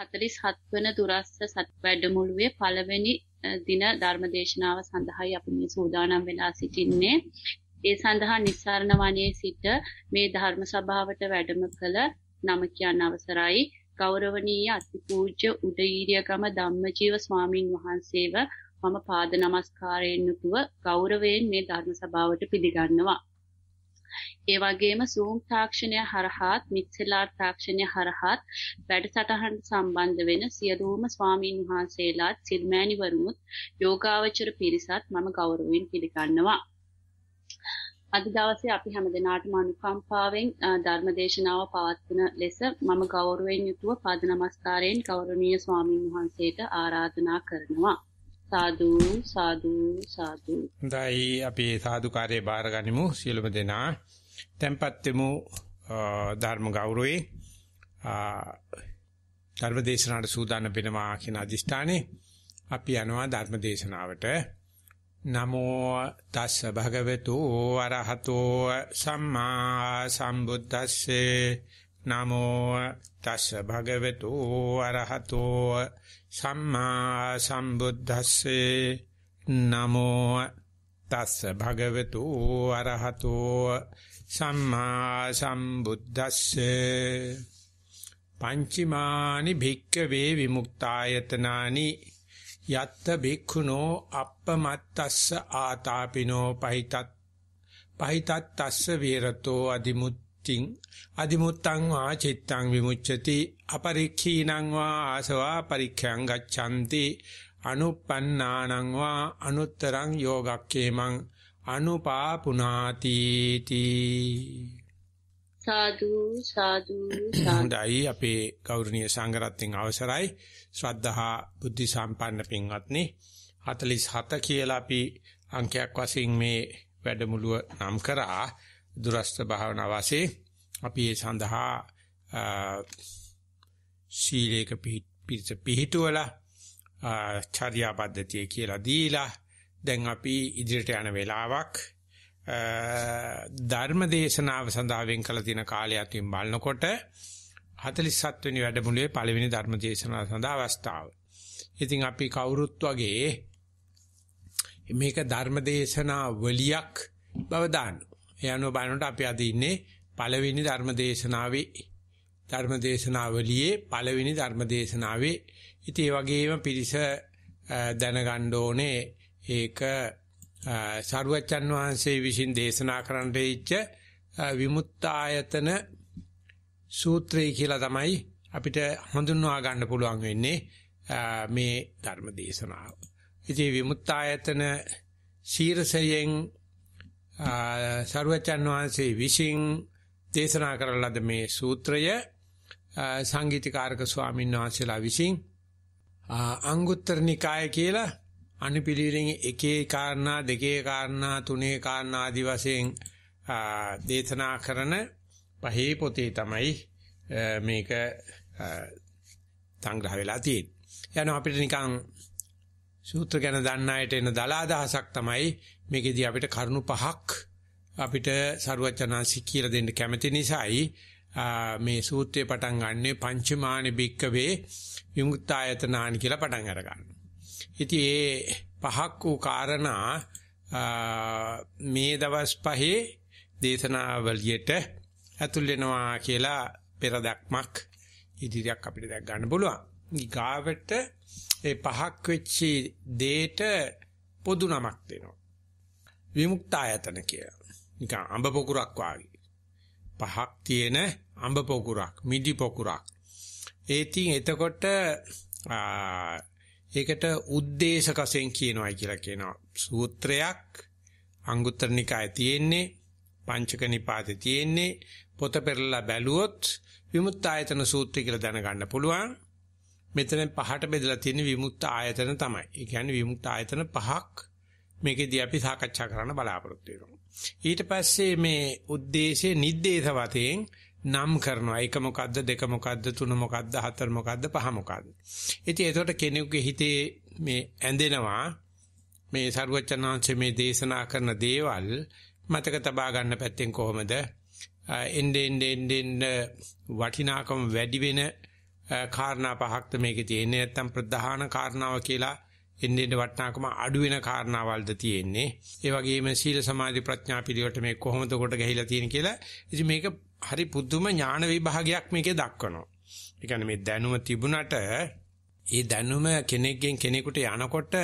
47 වන දුරස්ස සත් වැඩමුළුවේ පළවෙනි දින ධර්මදේශනාව සඳහායි අපි මේ සූදානම් වෙලා සිටින්නේ. ඒ සඳහා නිස්සාරණ වනයේ සිට මේ ධර්ම සභාවට වැඩම කළ නම කියන්න අවසරයි ගෞරවනීය අතිපූජ්‍ය උදීරියගම ධම්මජීව ස්වාමින් වහන්සේව මම පාද නමස්කාරයෙන් යුතුව ගෞරවයෙන් මේ ධර්ම සභාවට පිළිගන්නවා. ඒ වගේම Zoom තාක්ෂණය හරහාත් Mixlr තාක්ෂණය හරහාත් වැඩසටහන් සම්බන්ධ වෙන සියලුම ස්වාමීන් වහන්සේලාත් සිල්මෑණිවරුත් යෝගාවචර පිරිසත් මම ගෞරවයෙන් පිළිගන්නවා. අද දවසේ අපි හැමදෙනාටම අනුකම්පාවෙන් ධර්මදේශනාව පවත්වන ලෙස මම ගෞරවයෙන් යුතුව පාද නමස්කාරයෙන් ගෞරවනීය ස්වාමින් වහන්සේට ආරාධනා කරනවා. සාදු සාදු සාදු. හොඳයි අපි සාදු කාර්යය බාර ගනිමු සියලුම දෙනා. tempat වෙමු ධර්ම ගෞරවේ. ධර්ම දේශනාවට සූදානම් වෙනවා කියන අදිෂ්ඨානේ අපි යනවා ධර්ම දේශනාවට. නමෝ තස්ස භගවතු අරහතෝ සම්මා සම්බුද්දස්සේ නමෝ තස්ස භගවතු අරහතෝ සම්මා සම්බුද්දස්සේ නමෝ තස්ස භගවතු අරහතෝ සම්මා සම්බුද්දස්සේ පංචමානි භික්කවේ විමුක්තායතනානි යත්ත භික්ඛුනෝ අප්පමත්තස්ස ආතාපිනෝ පහිතත් පහිතත් තස්ස විරතෝ අදිමුත් චිත්තිං අදිමුත්තං වා චිත්තං විමුච්ඡති අපරික්ඛීනං වා ආසවා පරික්ඛං ගච්ඡanti අනුප්පන්නානං වා අනුත්තරං යෝගක්ඛේමං අනුපාපුනාති තී සාදු සාදු හොඳයි අපේ ගෞරවනීය සංඝරත්නයන් අවසරයි ශ්‍රද්ධහා බුද්ධ සම්පන්න පින්වත්නි 47 කියලා අපි අංකයක් වශයෙන් මේ වැඩමුළුව නම් කරා දුරස්ත භාවනා වාසේ අපි ඒ සඳහා ශීලයක පිහිට පිහිටුවලා චර්යා පද්ධතිය කියලා දීලා දැන් අපි ඉදිරියට යන වෙලාවක් ධර්ම දේශනාව සඳහා වෙන් කළ තියෙන කාලය අතින් බලනකොට 47 වෙනි වැඩමුළුවේ පළවෙනි ධර්ම දේශනාව සඳහා අවස්ථාව. ඉතින් අපි කවුරුත් වගේ මේක ධර්ම දේශනා වලියක් බව දාන්න. එයානෝ බලනකොට අපි අද ඉන්නේ පළවෙනි ධර්මදේශනාවේ ධර්මදේශනාවලියේ පළවෙනි ධර්මදේශනාවේ ඉතින් ඒ වගේම පිරිස දැනගන්න ඕනේ ඒක සරුවච්චන් වහන්සේ විසින් දේශනා කරන්න දීච්ච විමුක්තායතන සූත්‍රය කියලා තමයි අපිට හඳුන්වා ගන්න පුළුවන් වෙන්නේ මේ ධර්මදේශනාව. ඉතින් විමුක්තායතන ශීර්ෂයෙන් සරුවචන් වහන්සේ විසින් දේශනා කරන ලද මේ සූත්‍රය සංගීතකාරක ස්වාමීන් වහන්සේලා විසින් අංගුත්තර නිකාය කියලා අනුපිළිවෙලින් එකේ කාරණා දෙකේ කාරණා තුනේ කාරණා ආදි වශයෙන් දේශනා කරන පහේ පොතේ තමයි මේක සංග්‍රහ වෙලා තියෙන්නේ. යනවා අපිට නිකන් සූත්‍ර ගැන දන්න අයට එන දලා අදහසක් තමයි මේකෙදී අපිට කරුණු පහක් අපිට සරුවචනාසි කියලා දෙන්න කැමති නිසායි මේ සූත්‍රය පටන් ගන්නෙ පංචමානි බික්කවේ විමුක්තායතනානි කියලා පටන් අර ගන්න. ඉතින් ඒ පහක් වූ කාරණා මේ දවස් පහේ දේශනාවලියට ඇතුල් වෙනවා කියලා පෙරදක්මක් ඉදිරියක් අපිට දැක් ගන්න පුළුවන්. ගාවට ඒ පහක් වෙච්චි දේට පොදු නමක් දෙනවා. විමුක්ත ආයතන කියලා. නිකන් අඹ පොකුරක් වාගේ. පහක් තියෙන අඹ පොකුරක්, මිදි පොකුරක්. ඒතින් එතකොට ඒකට උද්දේශකසෙන් කියනවා කියලා කියනවා. සූත්‍රයක් අංගුත්තර නිකායේ තියෙන්නේ පංචක නිපාතේ තියෙන්නේ පොත පෙරලා බැලුවොත් විමුක්ත ආයතන සූත්‍රය කියලා දැනගන්න පුළුවන්. මෙතන පහට බෙදලා තියෙන විමුක්ත ආයතන තමයි. ඒ කියන්නේ විමුක්ත ආයතන පහක් මේකෙදී අපි සාකච්ඡා කරන්න බලාපොරොත්තු වෙනවා. ඊට පස්සේ මේ ಉದ್ದೇಶයේ නිද්දේශ වතෙන් නම් කරනවා. එක මොකද්ද, දෙක මොකද්ද, තුන මොකද්ද, හතර මොකද්ද, පහ මොකද්ද. ඉතින් ඒකට කෙනෙකුගේ හිතේ මේ ඇඳෙනවා මේ සරුවචනාංශ මේ දේශනා කරන දේවල් මතක තබා ගන්න පැත්තෙන් කොහොමද? එන්නේ එන්නේ එන්නේ වටිනාකම වැඩි වෙන කාරණා පහක්ද මේකේ තියෙන්නේ නැත්නම් ප්‍රධාන කාරණාව කියලා එන්නේ වටනාකම අඩු වෙන කාරණාවල්ද තියෙන්නේ. ඒ වගේම සීල සමාධි ප්‍රඥා පිළිවෙලට මේ කොහොමද කොට ගහිලා තියෙන්නේ කියලා. ඉතින් මේක හරි පුදුම ඥාන විභාගයක් මේකේ දක්වනවා. ඒ කියන්නේ මේ දැනුම තිබුණට ඒ දැනුම කෙනෙක්ගෙන් කෙනෙකුට යනකොට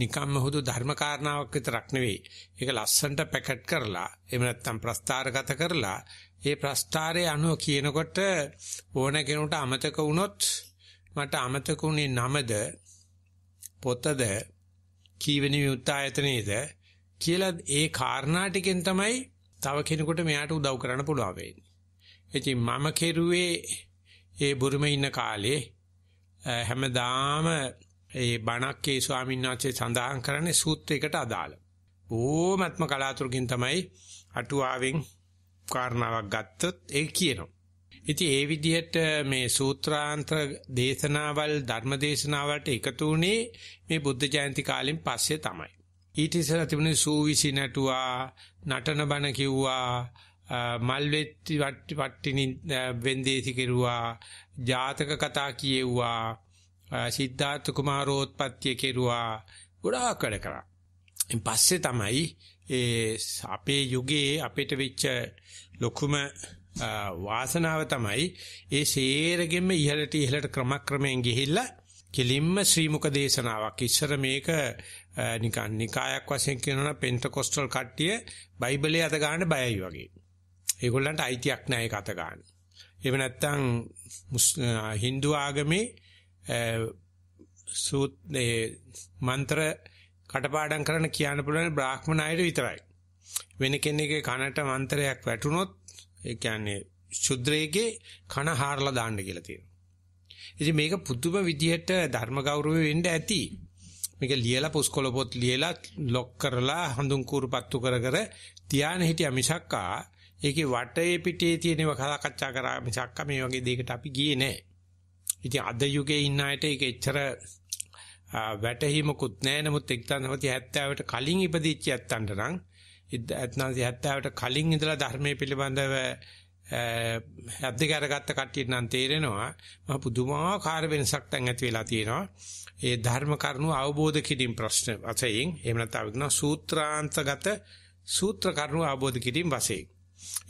නිකම්ම හුදු ධර්ම කාරණාවක් විතරක් නෙවෙයි. ඒක ලස්සනට පැකට් කරලා එහෙම නැත්නම් ප්‍රස්ථාරගත කරලා ඒ ප්‍රස්ථාරයේ අනුව කියනකොට ඕන කෙනෙකුට අමතක වුණොත් මට අමතක වුණේ නමද පොතද කීවෙනි උත්ආයතනයේද කියලා ඒ කාරණා ටිකෙන් තමයි තව කෙනෙකුට මෙයාට උදව් කරන්න පුළුවන් වෙන්නේ. ඉතින් මම කෙරුවේ ඒ බුරුමේ ඉන්න කාලේ හැමදාම ඒ බණක්කේ ස්වාමීන් වහන්සේ සඳහන් කරන්නේ සූත්‍රයකට අදාළ. බොහොමත්ම කලාතුරකින් තමයි අටුවාවෙන් කාරණාවක් ගත්තොත් ඒ කියනවා. ඉතින් ඒ විදිහට මේ සූත්‍රාන්තර දේශනාවල් ධර්ම දේශනාවලට එකතු වුණේ මේ බුද්ධ ජයන්ති කාලෙන් පස්සේ තමයි. ඊට ඉස්සෙල්ලා තිබුණේ සූවිසි නටුවා, නටන බණ කිව්වා, මල්වෙත්ති වට්ටි පට්ටිනි වෙන්දේසි කෙරුවා ජාතක කතා කියෙව්වා සිද්ධාර්ථ කුමාරෝත්පත්ති කෙරුවා ගොඩාක් වැඩ කරා. ඉන් පස්සේ තමයි ඒ අපේ යුගයේ අපිට වෙච්ච ලොකුම වාසනාව තමයි ඒ සේරගෙම ඉහළට ඉහළට ක්‍රමක්‍රමයෙන් ගිහිල්ලා කෙලින්ම ශ්‍රීමුක දේශනාවක් ඉස්සර මේක නිකන් නිකායක් වශයෙන් කියනවනම් පෙන්තකොස්ටල් කට්ටිය බයිබලයේ අත ගන්න බයයි වගේ. ඒගොල්ලන්ට අයිතියක් නැහැ ඒක අත ගන්න. එහෙම නැත්නම් Hindu ආගමේ සූත් මන්ත්‍ර කටපාඩම් කරන්න කියන්න පුළුවන් බ්‍රාහ්මණ අයට විතරයි. වෙන කෙනෙක්ගේ කනට මන්ත්‍රයක් වැටුනොත් ඒ කියන්නේ ශුද්‍රයේගේ කන හාරලා දාන්න කියලා තියෙනවා. ඉතින් මේක පුදුම විදිහට ධර්ම ගෞරවය වෙන්න ඇති. මේක ලියලා පුස්කොළ පොත් ලියලා ලොක් කරලා හඳුන් කූරු පත්තු කර කර තියාන හිටියා මිසක්කා ඒකේ වටේ පිටේ තියෙනව කලකච්චා කරා මිසක් මේ වගේ දෙයකට අපි ගියේ නැහැ. ඉතින් අද යුගයේ ඉන්න අයට ඒක එච්චර වැටහීමකුත් නැහැ. නමුත් 1970ට කලින් ඉපදිච්ච ඇත්තන්ට නම් 1970ට කලින් ඉඳලා ධර්මයේ පිළිබඳව අධිකාරගත කට්ටියට නම් තේරෙනවා මහ පුදුමාකාර වෙනසක් දැන් ඇති වෙලා තියෙනවා. ඒ ධර්ම කරුණු අවබෝධ කිරීම ප්‍රශ්න වශයෙන් එහෙම නැත්නම් සූත්‍රාන්තගත සූත්‍ර කරුණු අවබෝධ කිරීම වශයෙන්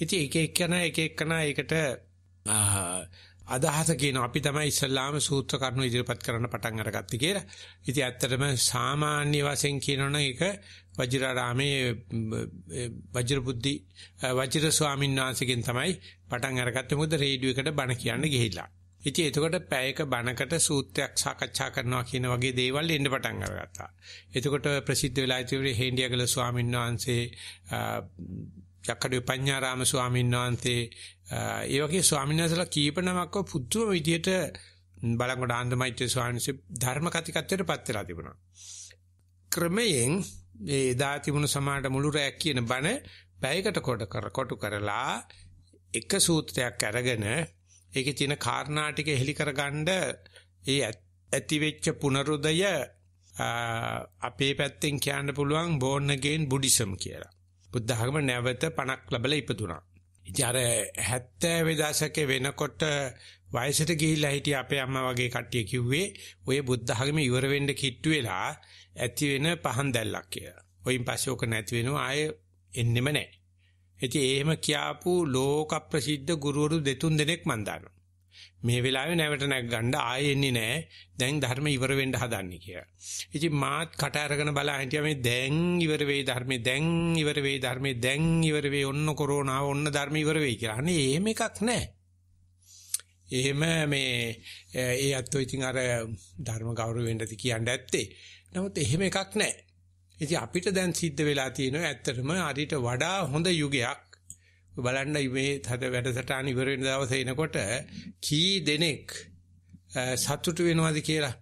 ඉතින් එක එක්කන එක එක්කන ඒකට අදහස කියන අපි තමයි ඉස්ලාම සූත්‍ර කරුණු ඉදිරිපත් කරන්න පටන් අරගත්තේ කියලා. ඉතින් ඇත්තටම සාමාන්‍ය වශයෙන් කියනවනම් ඒක වජිරාරාමේ වජිරබුද්ධි වජිර ස්වාමීන් වහන්සේගෙන් තමයි පටන් අරගත්තේ මොකද රේඩියෝ එකට බණ කියන්න ගිහිල්ලා. ඉතින් එතකොට පැයක බණකට සූත්‍රයක් සාකච්ඡා කරනවා කියන වගේ දේවල් එන්න පටන් අරගත්තා. එතකොට ප්‍රසිද්ධ වෙලා ඉතිරි හේන්ඩියාගල ස්වාමීන් වහන්සේ යක්කඩේ පඤ්ඤාරාම ස්වාමීන් වහන්සේ ඒ වගේ ස්වාමීන් වහන්සේලා කීප නමක්ව පුදුම විදියට බලංගොඩ ආන්දමෛත්‍රි ස්වාමීන් වහන්සේ ධර්ම කතිකත්වයට පත් වෙලා තිබුණා. ක්‍රමයෙන් ඒ එදා තිබුණු සමාඩ මුළු රැක් කියන බණ පැයකට කොට කර කොටු කරලා එක සූත්‍රයක් අරගෙන ඒකේ තියෙන කාරණා ටික හෙලි කරගන්න ඒ ඇති වෙච්ච පුනරුදය අපේ පැත්තෙන් කියන්න පුළුවන් born again buddhism කියලා. බුද්ධ ආගම නැවත පණක් ලැබලා ඉපදුනා. ඉතින් අර 70 දශකේ වෙනකොට වයසට ගිහිල්ලා හිටිය අපේ අම්මා වගේ කට්ටිය කිව්වේ ඔය බුද්ධ ආගම ඉවර වෙන්න කිට්ටු වෙලා ඇති වෙන පහන් දැල්ලක් කියලා. ඔයින් පස්සේ ඔක නැති වෙනවා ආයේ එන්නෙම නැහැ. ඉතින් එහෙම කියාපු ලෝක ප්‍රසිද්ධ ගුරුවරු දෙතුන් දෙනෙක් මන් දානවා. මේ වෙලාවේ නැවට නැග ගන්න ආයෙ එන්නේ නැහැ. දැන් ධර්ම ඉවර වෙන්න හදන්නේ කියලා. ඉතින් මාත් කට අරගෙන බලා හිටියා මේ දැන් ඉවර වෙයි ධර්මේ දැන් ඉවර වෙයි ධර්මේ දැන් ඉවර වෙයි ඔන්න කොරෝනාව ඔන්න ධර්ම ඉවර වෙයි කියලා. අනේ එහෙම එකක් නැහැ. එහෙම මේ ඒ අත්ෝ ඉතින් අර ධර්ම ගෞරවෙන්නද කියන්න ඇත්තේ. නමුත් එහෙම එකක් නැහැ. ඉතින් අපිට දැන් සිද්ධ වෙලා තියෙනවා ඇත්තටම අරිට වඩා හොඳ යුගයක් බලන්න මේ හද වැඩසටහන ඉවර වෙන දවසේ එනකොට කී දෙනෙක් සතුටු වෙනවද කියලා.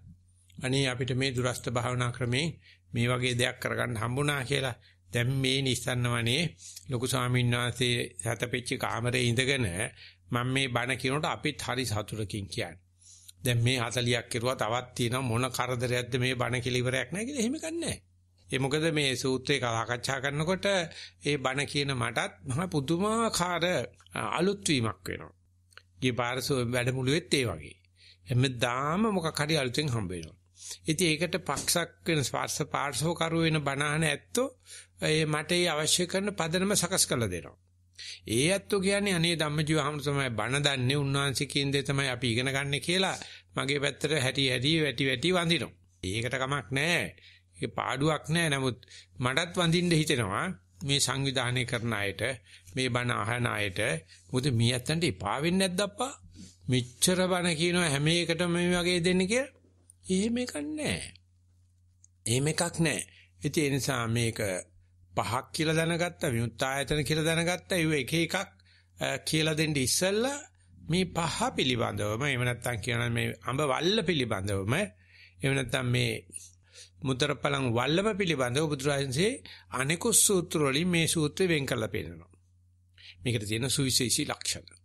අනේ අපිට මේ දුරස්ත භාවනා ක්‍රමේ මේ වගේ දෙයක් කරගන්න හම්බුණා කියලා. දැන් මේ නිස්සන්නවනේ ලොකු ස්වාමීන් වහන්සේ සතපෙච්ච කාමරේ ඉඳගෙන මම මේ බණ කියනකොට අපිත් හරි සතුටකින් කියන්නේ. දැන් මේ 40ක් කෙරුවා තවත් තියෙන මොන කරදරයක්ද මේ බණ කියලා ඉවරයක් නැහැ කියලා එහෙම ගන්නෑ. ඒ මොකද මේ සූත්‍රේ සාකච්ඡා කරනකොට ඒ බණ කියන මටත් මහා පුදුමාකාර අලුත් වීමක් වෙනවා. ගිය පාරසෝ වැඩමුළුවේත් ඒ වගේ. හැමදාම මොකක් හරි අලුතෙන් හම්බ වෙනවා. ඉතින් ඒකට පක්ෂක් වෙන ස්පර්ශ පාර්ශව කරුව වෙන බණහන ඇත්තෝ ඒ මට ඒ අවශ්‍ය කරන පදනම සකස් කරලා දෙනවා. ඒ ඇත්තෝ කියන්නේ අනේ ධම්මජීව හමුතු තමයි බණ දන්නේ උන්වහන්සේකින් දෙ තමයි අපි ඉගෙන ගන්න කියලා මගේ පැත්තට හැටි හැටි වැටි වැටි වඳිනවා. ඒකට කමක් නැහැ. ඒක පාඩුවක් නෑ නමුත් මටත් වඳින්න හිතෙනවා මේ සංවිධානය කරන අයට මේ බණ අහන අයට මොකද මේ ඇත්තන්ට එපා වෙන්නේ නැද්ද අප්පා මෙච්චර බණ කියනවා හැම එකටම මේ වගේ දෙන්නේ කියලා එහෙම එකක් නෑ එහෙම එකක් නෑ ඉතින් ඒ නිසා මේක පහක් කියලා දැනගත්තා විමුක්ත ආයතන කියලා දැනගත්තා ඒ එක එකක් කියලා දෙන්න ඉස්සෙල්ලා මේ පහ පිළිබඳවම එහෙම නැත්නම් කියනවා මේ අඹ වල්ල පිළිබඳවම එහෙම නැත්නම් මේ මුද්‍රපලං වල්ලම පිළිබඳව බුදුරජාන්සේ අනෙකුත් සූත්‍ර වලින් මේ සූත්‍රය වෙන් කරලා පෙන්නනවා. මේකට තියෙන සුවිශේෂී ලක්ෂණ.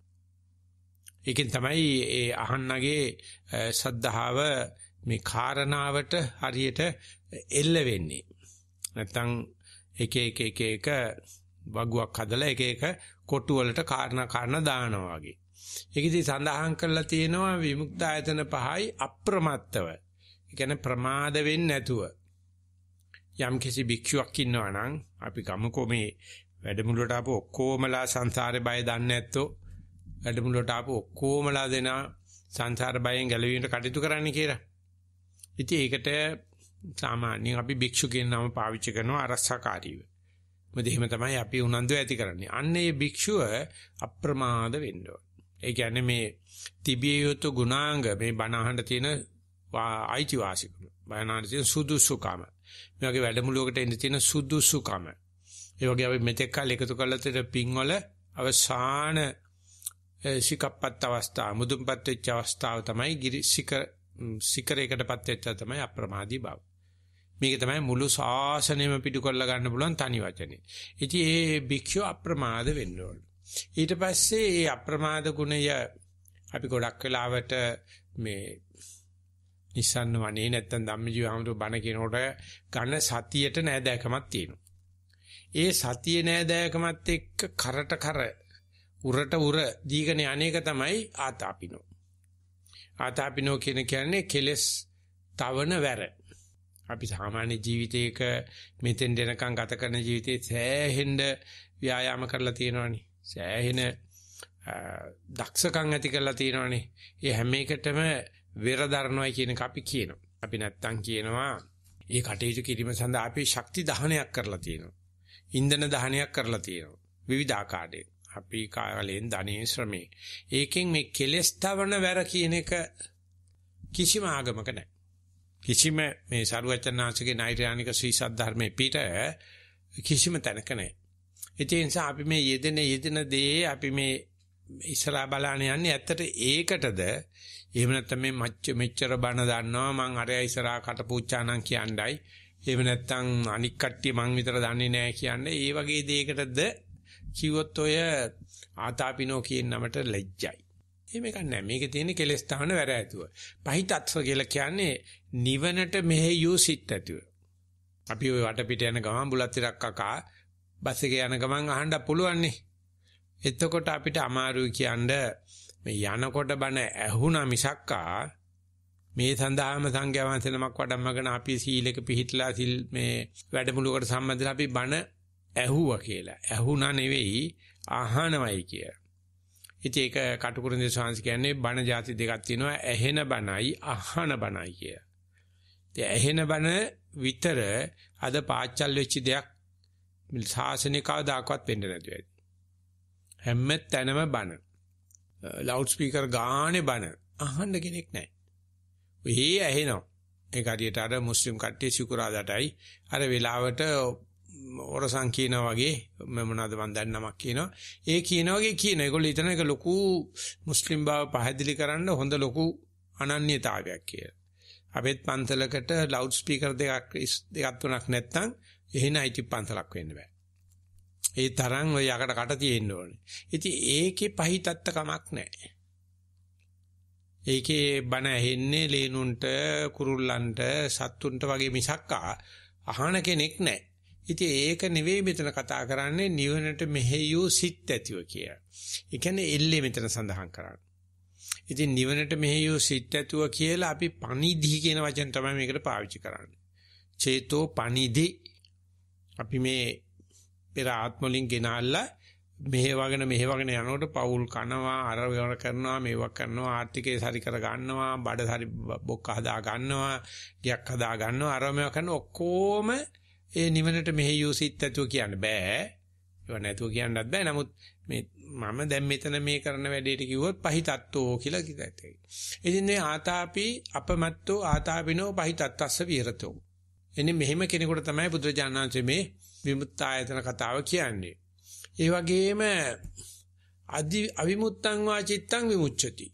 ඒකෙන් තමයි ඒ අහන්නගේ සද්ධාව මේ කාරණාවට හරියට එල්ල වෙන්නේ. නැත්තම් එක එක එක එක වගුවක් හදලා එක එක කොටු වලට කාරණා කාරණා දානවා වගේ. ඒකදී සඳහන් කරලා තියෙනවා විමුක්ත ආයතන පහයි අප්‍රමත්තව කියන්නේ ප්‍රමාද වෙන්නේ නැතුව යම් කිසි භික්ෂුවක් ඉන්නවා නම් අපි ගමුකෝ මේ වැඩමුළුවට ආපු ඔක්කොමලා සංසාරේ බය දන්නේ නැත්තෝ වැඩමුළුවට ආපු ඔක්කොමලා දෙනා සංසාර බයෙන් ගැලවීමට කටයුතු කරන්න කියලා. ඉතින් ඒකට සාමාන්‍යයෙන් අපි භික්ෂු කියන නම පාවිච්චි කරනවා අරස්සකාරීව. මොකද එහෙම තමයි අපි උනන්දු ඇති කරන්නේ. අන්න ඒ භික්ෂුව අප්‍රමාද වෙන්න ඕන. ඒ කියන්නේ මේ තිබිය යුතු ගුණාංග මේ බණ අහන්න තියෙන අයිතිවාසිකම බයනාරසින් සුදුසුකම මේ වගේ වැඩමුළුවකට එන්න තියෙන සුදුසුකම ඒ වගේ අපි මෙතෙක් කාලෙ එකතු කරලා තියෙන පින්වල අවසාන සිකප්පත් අවස්ථාව මුදුන්පත් වෙච්ච අවස්ථාව තමයි ගිරි සිකර සිකරයකටපත් වෙච්ච තමයි අප්‍රමාදී බව මේක තමයි මුළු ශාසනයම පිටු කරලා ගන්න පුළුවන් තනි වචනේ ඉතින් ඒ භික්ෂුව අප්‍රමාද වෙන්න ඕන ඊට පස්සේ මේ අප්‍රමාද ගුණය අපි ගොඩක් වෙලාවට මේ නිස්සන්න වනේ නැත්තම් ධම්මජීව හැමතු බණ කියනකොට ඝන සතියට නෑදෑකමක් තියෙනවා. ඒ සතිය නෑදෑකමත් එක්ක කරට කර උරට උර දීගෙන අනේක තමයි ආතාපිනෝ. ආතාපිනෝ කියන කියන්නේ කෙලස් තවන වැර. අපි සාමාන්‍ය ජීවිතයක මෙතෙන් දෙනකම් ගත කරන ජීවිතේ සෑහෙන්න ව්‍යායාම කරලා තියෙනවනේ. සෑහෙන දක්ෂකම් ඇති කරලා තියෙනවනේ. ඒ හැම එකටම වෙර දරනවා කියන එක අපි කියනවා. අපි නැත්තම් කියනවා ඒ කටයුතු කිරීම සඳහා අපි ශක්ති දහනයක් කරලා තියෙනවා. ඉන්ධන දහනයක් කරලා තියෙනවා. විවිධාකාරයෙන්. අපි කාලයෙන් ධනේ ශ්‍රමේ. ඒකෙන් මේ කෙලස් තවන වැර කියන එක කිසිම ආගමක නැහැ. කිසිම මේ සරුවචනාංශගේ නෛර්යානික ශ්‍රී සද්ධර්මයේ පිට කිසිම තැනක නැහැ. ඒ නිසා අපි මේ යෙදෙන යෙදෙන දේ අපි මේ ඉස්සරහා බලන්න යන්නේ ඇත්තට ඒකටද එහෙම නැත්නම් මේ මච්ච මෙච්චර බණ දන්නවා මං අරය ඉස්සරහා කටපූච්චානම් කියණ්ඩයි. එහෙම නැත්නම් අනික් කට්ටිය මං විතර දන්නේ නැහැ කියන්නේ. ඒ වගේ දෙයකටද කිව්වොත් ඔය ආතාපිනෝ කියන නමට ලැජ්ජයි. එහෙම එකක් නැහැ. මේකේ තියෙන කෙලස් තහන වැර ඇතුව. පහිතත්ස කියලා කියන්නේ නිවනට මෙහෙයූ සිත් ඇතුව. අපි ওই වටපිට යන ගමන් බුලත් ටිකක් අකා බස් එකේ යන ගමන් අහන්න පුළුවන් නේ. එතකොට අපිට අමාරුයි කියන්නේ මේ යනකොට බණ ඇහුණා මිසක්කා මේ සඳහාම සංඝයා වහන්සේ නමක් වඩම්මගෙන අපි සීලක පිළිහිట్లా සිල් මේ වැඩමුළුවකට සම්බන්ධලා අපි බණ ඇහුවා කියලා. ඇහුණා නෙවෙයි අහනවයි කිය. ඉතින් ඒක කටුකුරුන්දේ ශාන්ස් කියන්නේ බණ જાති දෙකක් තියෙනවා ඇහෙන බණයි අහන බණයි කිය. ඉතින් ඇහෙන බණ විතර අද පාචල් වෙච්ච දෙයක් ශාසනිකව දාකවත් වෙන්න නැතුව ඇති. හැම තැනම බණ. ලවුඩ් ස්පීකර් ගානේ බන අහන්න කෙනෙක් නැහැ. ඔහේ ඇහෙනවා. ඒක හරියට අර මුස්ලිම් කට්ටිය සිකුරාදටයි අර වෙලාවට ඔරසන් කියනා වගේ මම මොනවද මන් දැන් නමක් කියනවා. ඒ කියනා වගේ කියන ඒගොල්ලෝ හිතන එක ලොකු මුස්ලිම් බව පැහැදිලි කරන්න හොඳ ලොකු අනන්‍යතාවයක් කියලා. අපෙත් පන්සලකට ලවුඩ් ස්පීකර් දෙකක් දෙකක් තුනක් නැත්නම් එහෙන අයිති පන්සලක් වෙන්න බෑ. ඒ තරම් ඔය යකට කට තියෙන්න ඕනේ. ඉතින් ඒකේ පහිතත්ත කමක් නැහැ. ඒකේ බණ ඇහෙන්නේ ලේනුන්ට, කුරුල්ලන්ට, සත්තුන්ට වගේ මිසක්කා අහන කෙනෙක් නැහැ. ඉතින් ඒක නෙවෙයි මෙතන කතා කරන්නේ නිවනට මෙහෙයූ සිත් ඇතිව කිය. ඒ කියන්නේ එල්ලේ මෙතන සඳහන් කරන්නේ. ඉතින් නිවනට මෙහෙයූ සිත් ඇතුව කියලා අපි පණිදි කියන වචන තමයි මේකට පාවිච්චි කරන්නේ. චේතෝ පණිදි අපි මේ පෙර ආත්ම වලින් ගෙනාලා මෙහෙවගෙන මෙහෙවගෙන යනකොට පවුල් කනවා අර වේවර කරනවා මේවක් කරනවා ආර්ථිකේ සරි කර ගන්නවා බඩ සරි බොක්ක හදා ගන්නවා ගියක් හදා ගන්නවා අර මේවා කරන ඔක්කොම ඒ නිවනට මෙහෙ යූසිට ඇතුව කියන්න බෑ ඒව නැතුව කියන්නත් බෑ නමුත් මේ මම දැන් මෙතන මේ කරන වැඩේට කිව්වොත් පහිතත්තෝ කියලා කිව්වා. ඉතින් මේ ආතාපි අපමත්තෝ ආතාපිනෝ පහිතත්තස්ස විහෙරතෝ එන්නේ මෙහෙම කෙනෙකුට තමයි බුදුරජාණන්සේ මේ විමුක්තායතන කතාව කියන්නේ. ඒ වගේම අදි අවිමුත්තං වා චිත්තං විමුච්ඡති.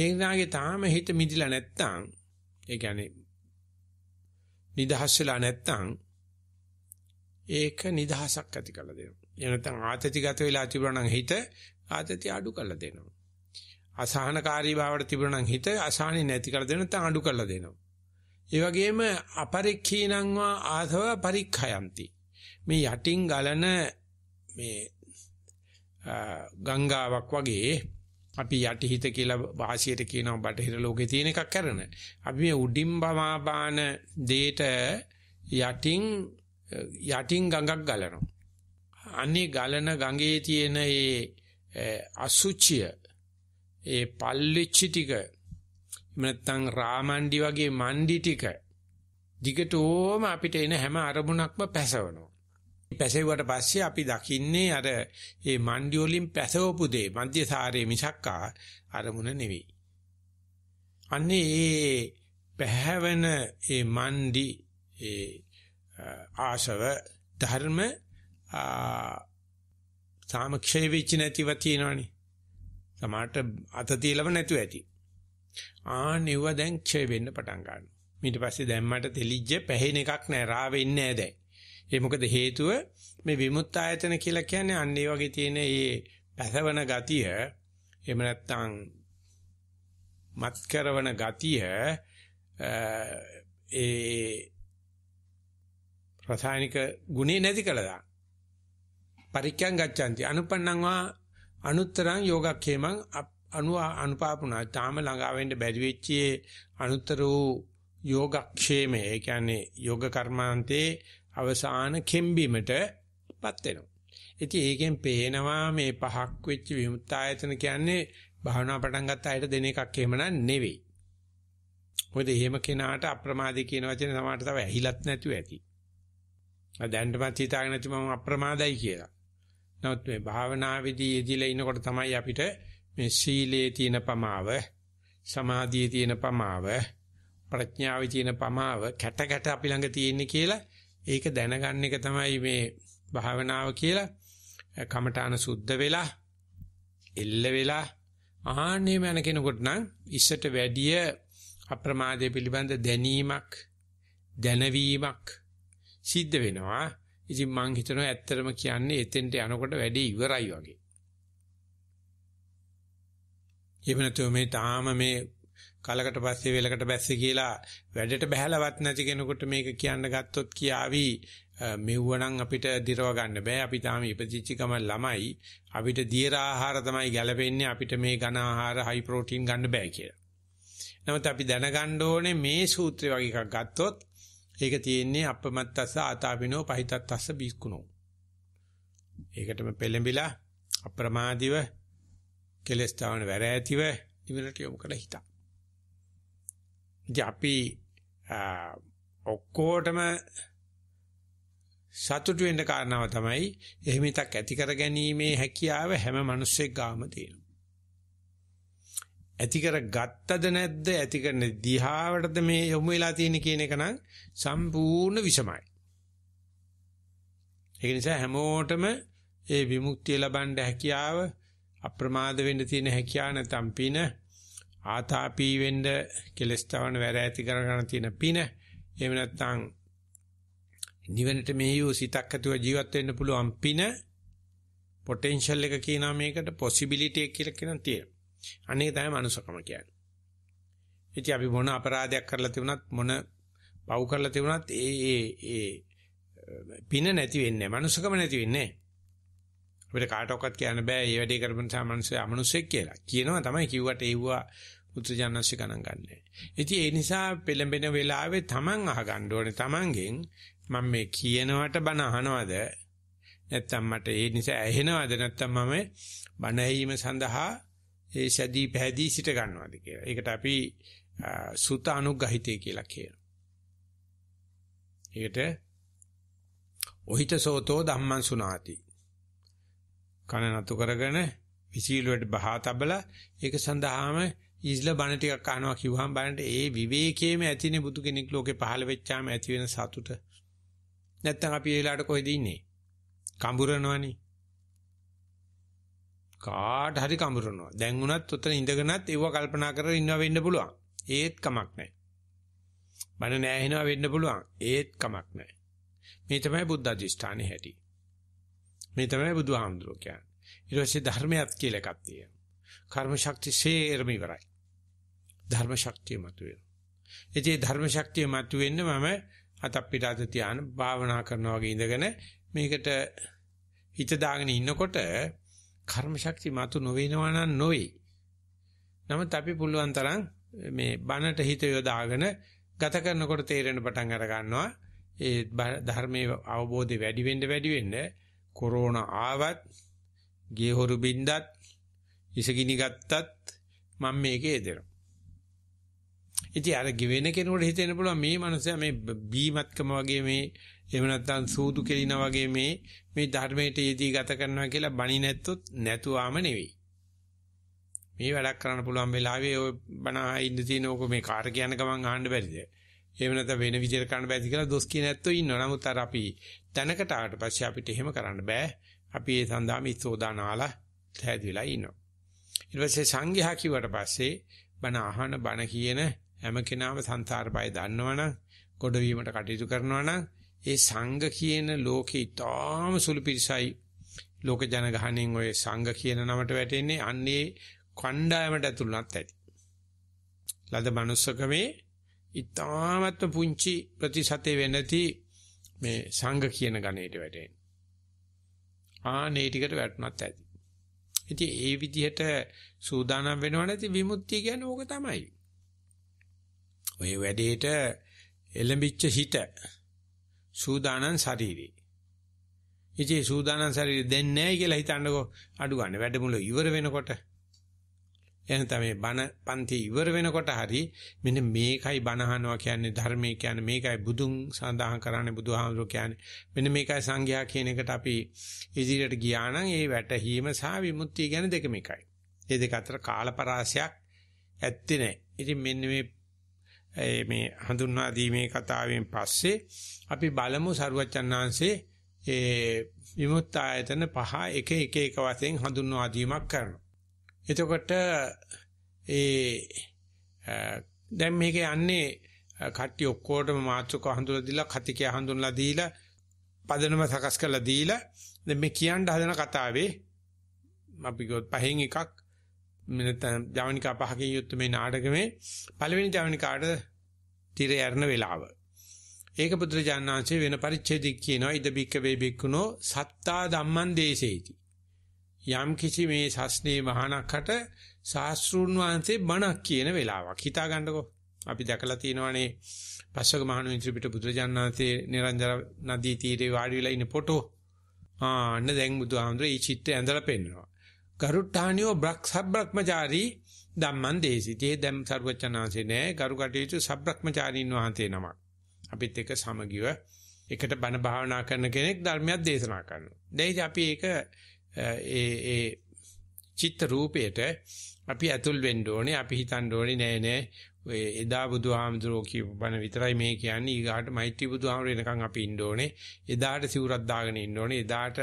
ඒ නාගේ තාම හිත මිදිලා නැත්තම් ඒ කියන්නේ නිදහස් වෙලා නැත්තම් ඒක නිදහසක් ඇති කරලා දෙනවා. එහෙම නැත්නම් ආතතිගත වෙලා තිබුණා නම් හිත ආතතිය අඩු කරලා දෙනවා. අසහනකාරී භාවයට තිබුණා නම් හිත අසහනෙ නැති කරලා දෙනවා නැත්නම් අඩු කරලා දෙනවා. ඒ වගේම අපරික්ඛීනංවා ආධව පරික්ඛයන්ති. මේ යටින් ගලන මේ ගංගාවක් වගේ අපි යටිහිත කියලා වාසියට කියනවා බටහිර ලෝකේ තියෙන එකක් කරන. අපි මේ උඩින් බමාපාන දෙයට යටින් යටින් ගඟක් ගලනවා. අනේ ගලන ගඟේ තියෙන ඒ අසුචිය ඒ පල්ලිච්චි ටික නැත්නම් රාමණ්ඩි වගේ මණ්ඩි ටික දිගටම අපිට එන හැම අරමුණක්ම පැසවනවා. පැසෙව්වට පස්සේ අපි දකින්නේ අර මේ මණ්ඩි වලින් පැසවපු දේ මධ්‍යසාරයේ මිසක්කා අරමුණ නෙවෙයි. අන්නේ ඒ පැහැවෙන ඒ මණ්ඩි ඒ ආශව ධර්ම සාමක්ෂය වෙච්ච නැතිව තියෙනවනේ. සමහරට අත තියලම නැතුව ඇති. ආනෙව දැන් ක්ෂය වෙන්න පටන් ගන්නවා. ඊට පස්සේ දැන් මට තෙලිජ්ජ පැහෙන එකක් නැහැ, රා වෙන්නේ නැහැ දැන්. ඒ මොකද හේතුව මේ විමුක්ත ආයතන කියලා කියන්නේ අන්න ඒ වගේ තියෙන මේ පැසවන ගතිය එහෙම නැත්නම් මත් කරවන ගතිය ඒ රසායනික ගුණේ නැති කළා. පරික්කං ගච්ඡanti අනුපන්නං වා අනුත්තරං යෝගක්ඛේමං අනු අනුපාපුණා. තාම ළඟා වෙන්න බැරි වෙච්චියේ අනුතර වූ යෝගක්ෂේමය. ඒ කියන්නේ යෝග කර්මාන්තේ අවසාන කෙම්බීමටපත් වෙනවා. ඉතින් ඒකෙන් පේනවා මේ පහක් වෙච්ච විමුක්තායතන කියන්නේ භාවනා පටන් ගත්ත අයට දෙන එකක් එහෙම නෙවෙයි. මොකද එහෙම කෙනාට අප්‍රමාදී කියන වචනේ සමහරට තව ඇහිලත් නැතුව ඇති. දැන්ටමත් හිතාගෙන නැති මම අප්‍රමාදයි කියලා. නමුත් මේ භාවනාවේදී යෙදිලා ඉනකොට තමයි අපිට මේ සීලේ තියෙන පමාව, සමාධියේ තියෙන පමාව, ප්‍රඥාවේ තියෙන පමාව කැට කැට අපි ළඟ තියෙන්නේ කියලා ඒක දැනගන්න එක තමයි මේ භාවනාව කියලා. කමඨාන සුද්ධ වෙලා, එල්ල වෙලා ආහනේ මන කෙනෙකුට නම් ඉස්සට වැඩිය අප්‍රමාදයේ පිළිබඳ දැනීමක් දැනවීමක් සිද්ධ වෙනවා. ඉතින් මං හිතනවා ඇත්තටම කියන්නේ එතෙන්ට යනකොට වැඩේ ඉවරයි වගේ. එහෙම නැතුව මේ තාම මේ කලකට පස්සේ වෙලකට බැස්සේ කියලා වැඩට බහැලවත් නැති කෙනෙකුට මේක කියන්න ගත්තොත් කියාවි මෙව්වනම් අපිට දිරව ගන්න බෑ අපි තාම ඉපදිච්ච ගම ළමයි අපිට දියර ආහාර තමයි ගැලපෙන්නේ අපිට මේ ඝන ආහාර හයි ප්‍රෝටීන් ගන්න බෑ කියලා. නමුත් අපි දැනගන්න ඕනේ මේ සූත්‍රය වගේ එකක් ගත්තොත් ඒක තියෙන්නේ අපමත්තස්ස ආතාපිනෝ පහිතත්ස්ස බිස්කුණෝ. ඒකටම පෙළඹිලා අප්‍රමාදීව කෙලස් තාවන වැර ඇතිව නිවනට යොමු කළ හිත. අපි ඔක්කොටම සතුටු වෙන්න කාරණාව තමයි එහෙම හිතක් ඇති කර ගැනීමේ හැකියාව හැම මිනිස්සෙක් ගාම තියෙනවා. ඇති කර ගත්තද නැද්ද ඇති කරන දිහාවටද මේ යොමු වෙලා තියෙන්නේ කියන එක නම් සම්පූර්ණ විසමයි. ඒ නිසා හැමෝටම ඒ විමුක්තිය ලබන්න හැකියාව අප්‍රමාද වෙන්න තියෙන හැකියාව නැත්නම් පින ආතාපී වෙන්න කෙලස්තාවන වැර ඇති කරගන්න තියෙන පින එහෙම නැත්නම් නිවනට මෙහෙයෝ සිතක් ඇතුව ජීවත් වෙන්න පුළුවන් පින පොටෙන්ෂල් එක කියනවා මේකට පොසිබිලිටි එක කියලා කියනවා තියෙනවා. අනේ තමයි මනුසකම කියන්නේ. ඉතින් අපි මොන අපරාධයක් කරලා තිබුණත් මොන පව් කරලා තිබුණත් ඒ ඒ ඒ පින නැති වෙන්නේ මනුසකම නැති වෙන්නේ අපිට කාටවත් කියන්න බෑ මේ වැඩේ කරපු නිසා මිනිස්සු අමනුෂ්‍යෙක් කියලා. කියනවා තමයි කිව්වට ඒවුවා උත්සජනස්ස ගණන් ගන්නෑ. ඉතින් ඒ නිසා පෙළඹෙන වෙලාවේ Taman අහගන්න ඕනේ Tamanගෙන් මම මේ කියනවට බන අහනවද? නැත්තම් මට ඒ නිසා ඇහෙනවද? නැත්තම් මම බන ඇහිීම සඳහා ඒ සැදී පැහැදී සිට ගන්නවද කියලා. ඒකට අපි සුත අනුග්‍රහිතය කියලා කියනවා. ඒකට ඔහිතසෝතෝ ධම්මං සුනාති කන නතු කරගෙන විසීලුවට බහා තබලා ඒක සඳහාම ඉස්ල බණ ටිකක් අහනවා කිව්වහම බලන්න ඒ විවේකයේම ඇතිනේ බුදු කෙනෙක් ලෝකේ පහළ වෙච්චාම ඇති වෙන සතුට. නැත්තම් අපි ඒ වෙලාවට කොහෙද ඉන්නේ? කඹරනවනේ. කාට හරි කඹරනවා. දැන් උනත් උතන ඉඳගෙනත් ඒව කල්පනා කරගෙන ඉන්නවා වෙන්න පුළුවන්. ඒත් කමක් නැහැ. බන නෑ වෙන්න පුළුවන්. ඒත් කමක් නැහැ. මේ තමයි බුද්ධ අධිෂ්ඨානේ හැටි. මේ තමයි බුදුහාමුදුරුවෝ කියන්නේ. ඊට පස්සේ ධර්මයක් කියලා එකක් තියෙනවා. කර්ම ශක්තිය සේරම ඉවරයි. ධර්ම ශක්තිය මතුවේ. ඉතින් ධර්ම ශක්තිය මතුවෙන්න මම අතප්පිට අත තියාන භාවනා කරනවා වගේ ඉඳගෙන මේකට හිත දාගෙන ඉන්නකොට කර්ම ශක්තිය මතු නොවෙනවා නම් නොවේ. නමුත් අපි පුළුවන් තරම් මේ බනට හිත යොදාගෙන ගත කරනකොට තේරෙන පටන් අර ගන්නවා ඒ ධර්මයේ අවබෝධය වැඩි වෙන්න වැඩි වෙන්න කොරෝනා ආවත්, ගේ හොරු බින්දත්, ඉසගිනි ගත්තත් මම මේකේ යෙදෙනවා. ඉතින් අර ගෙවෙන කෙනෙකුට හිතෙන්න පුළුවන් මේ මනුස්සයා මේ බීමත්කම වගේ මේ එහෙම නැත්නම් සූදු කෙලිනා වගේ මේ මේ ධර්මයට යෙදී ගත කරනවා කියලා බණි නැත්තොත් නැතුවාම නෙවෙයි. මේ වැඩක් කරන්න පුළුවන් වෙලාවේ ඔය බණ ඉන්න තියෙන ඕක මේ කාර් කියන ගමන් අහන්න බැරිද? එහෙම නැත්නම් වෙන විදිහට කරන්න බෑද කියලා දොස් කියන ඇත්තෝ ඉන්නවා. නමුත් අර අපි දැනකට ආවට පස්සේ අපිට එහෙම කරන්න බෑ. අපි ඒ සඳහා මේ සෝදානාලා තැදිලා ඉන්නවා. ඊට පස්සේ සංඝයා කිව්වට පස්සේ බණ අහන බණ කියන හැම කෙනාම සංසාර බය දන්නවනම් ගොඩවීමට කටයුතු කරනවනම් ඒ සංඝ කියන ලෝකේ ඉතාම සුළු පිරිසයි ලෝක ජනගහණයෙන් ඔය සංඝ කියන නමට වැටෙන්නේ අන්නේ කණ්ඩායමට ඇතුළත් ඇති. ලද manussකමේ ඉතාමත්ම පුංචි ප්‍රතිශතේ වෙනති මේ සංඝ කියන ගණයට වැටෙන. ආනේ ටිකට වැටුණත් ඇති. ඉතින් ඒ විදිහට සූදානම් වෙනව නැති විමුක්තිය කියන්නේ ඕක තමයි. ඔය වැඩේට එළඹිච්ච හිත සූදානම් ශරීරේ. ඉතින් සූදානම් ශරීරය දෙන්නේ නැහැ කියලා හිතන්නකො අඩු ගන්න වැඩමුළු ඉවර වෙනකොට එන තමයි බණ පන්ති ඉවර වෙනකොට හරි මෙන්න මේකයි බණහනවා කියන්නේ ධර්මයේ කියන්නේ මේකයි බුදුන් සඳහන් කරන්නේ බුදුහාමුදුරුවෝ කියන්නේ මෙන්න මේකයි සංඝයා කියන එකට අපි ඉදිරියට ගියා නම් ඒ වැටහීම සහ විමුක්තිය ගැන දෙකම එකයි. මේ දෙක අතර කාලපරාසයක් ඇත්තේ නැහැ. ඉතින් මෙන්න මේ මේ හඳුන්වා දීමේ කතාවෙන් පස්සේ අපි බලමු සරුවචන්හන්සේ ඒ විමුක්ත ආයතන පහ එක එක එක වශයෙන් හඳුන්වා දීමක් කරනවා. එතකොට ඒ දැන් මේක යන්නේ කට්ටි ඔක්කොටම මාතෘකාව හඳුනලා දීලා කතිකය හඳුනලා දීලා පදනම සකස් කරලා දීලා දැන් මේ කියන්න හදන කතාවේ අපි ගොත් පහෙන් එකක් මෙතන ජවනිකා පහකින් යුත් මේ නාටකමේ පළවෙනි ජවනිකාට tire යරන වෙලාව. ඒක පුදුරජානනාංශයේ වෙන පරිච්ඡේදයක් කියනවා ඉද බික්ක වේ බික්කුණෝ සත්තා ධම්මං දේසේති. යම් කිසි මේ සස්නේ වහනකට ශාස්ත්‍රුන් වහන්සේ බණක් කියන වෙලාවක් හිතා ගන්නකෝ. අපි දැකලා තියෙනවානේ පස්වක මහණුන්තු පිට බුදුරජාණන්සේ නිරන්ජන නදී තීරේ වාඩි වෙලා ඉන්න ෆොටෝ. ආන්න දැන් බුදුහාමුදුරේ මේ චිත්‍රය ඇඳලා පෙන්නවා. ගරුට්ටානියෝ බ්‍රක්සබ්‍රක්මචාරී ධම්මං දේසිතේ දැම් සර්වචනාසේ නෑ ගරු කටයුතු සබ්‍රක්මචාරීන් වහන්සේ නමක්. අපිත් එක සමගිව එකට බණ භාවනා කරන කෙනෙක් ධර්මයක් දේශනා කරනවා. දැන් අපි ඒක ඒ ඒ චිත්ත රූපයට අපි ඇතුල් වෙන්න ඕනේ අපි හිතන්න ඕනේ නෑ නෑ ඔය එදා බුදුහාමුදුරෝ කියපු බණ විතරයි මේ කියන්නේ ඊගාට මෛත්‍රී බුදුහාමුදුර එනකන් අපි ඉන්න ඕනේ එදාට සිවුරක් දාගෙන ඉන්න ඕනේ එදාට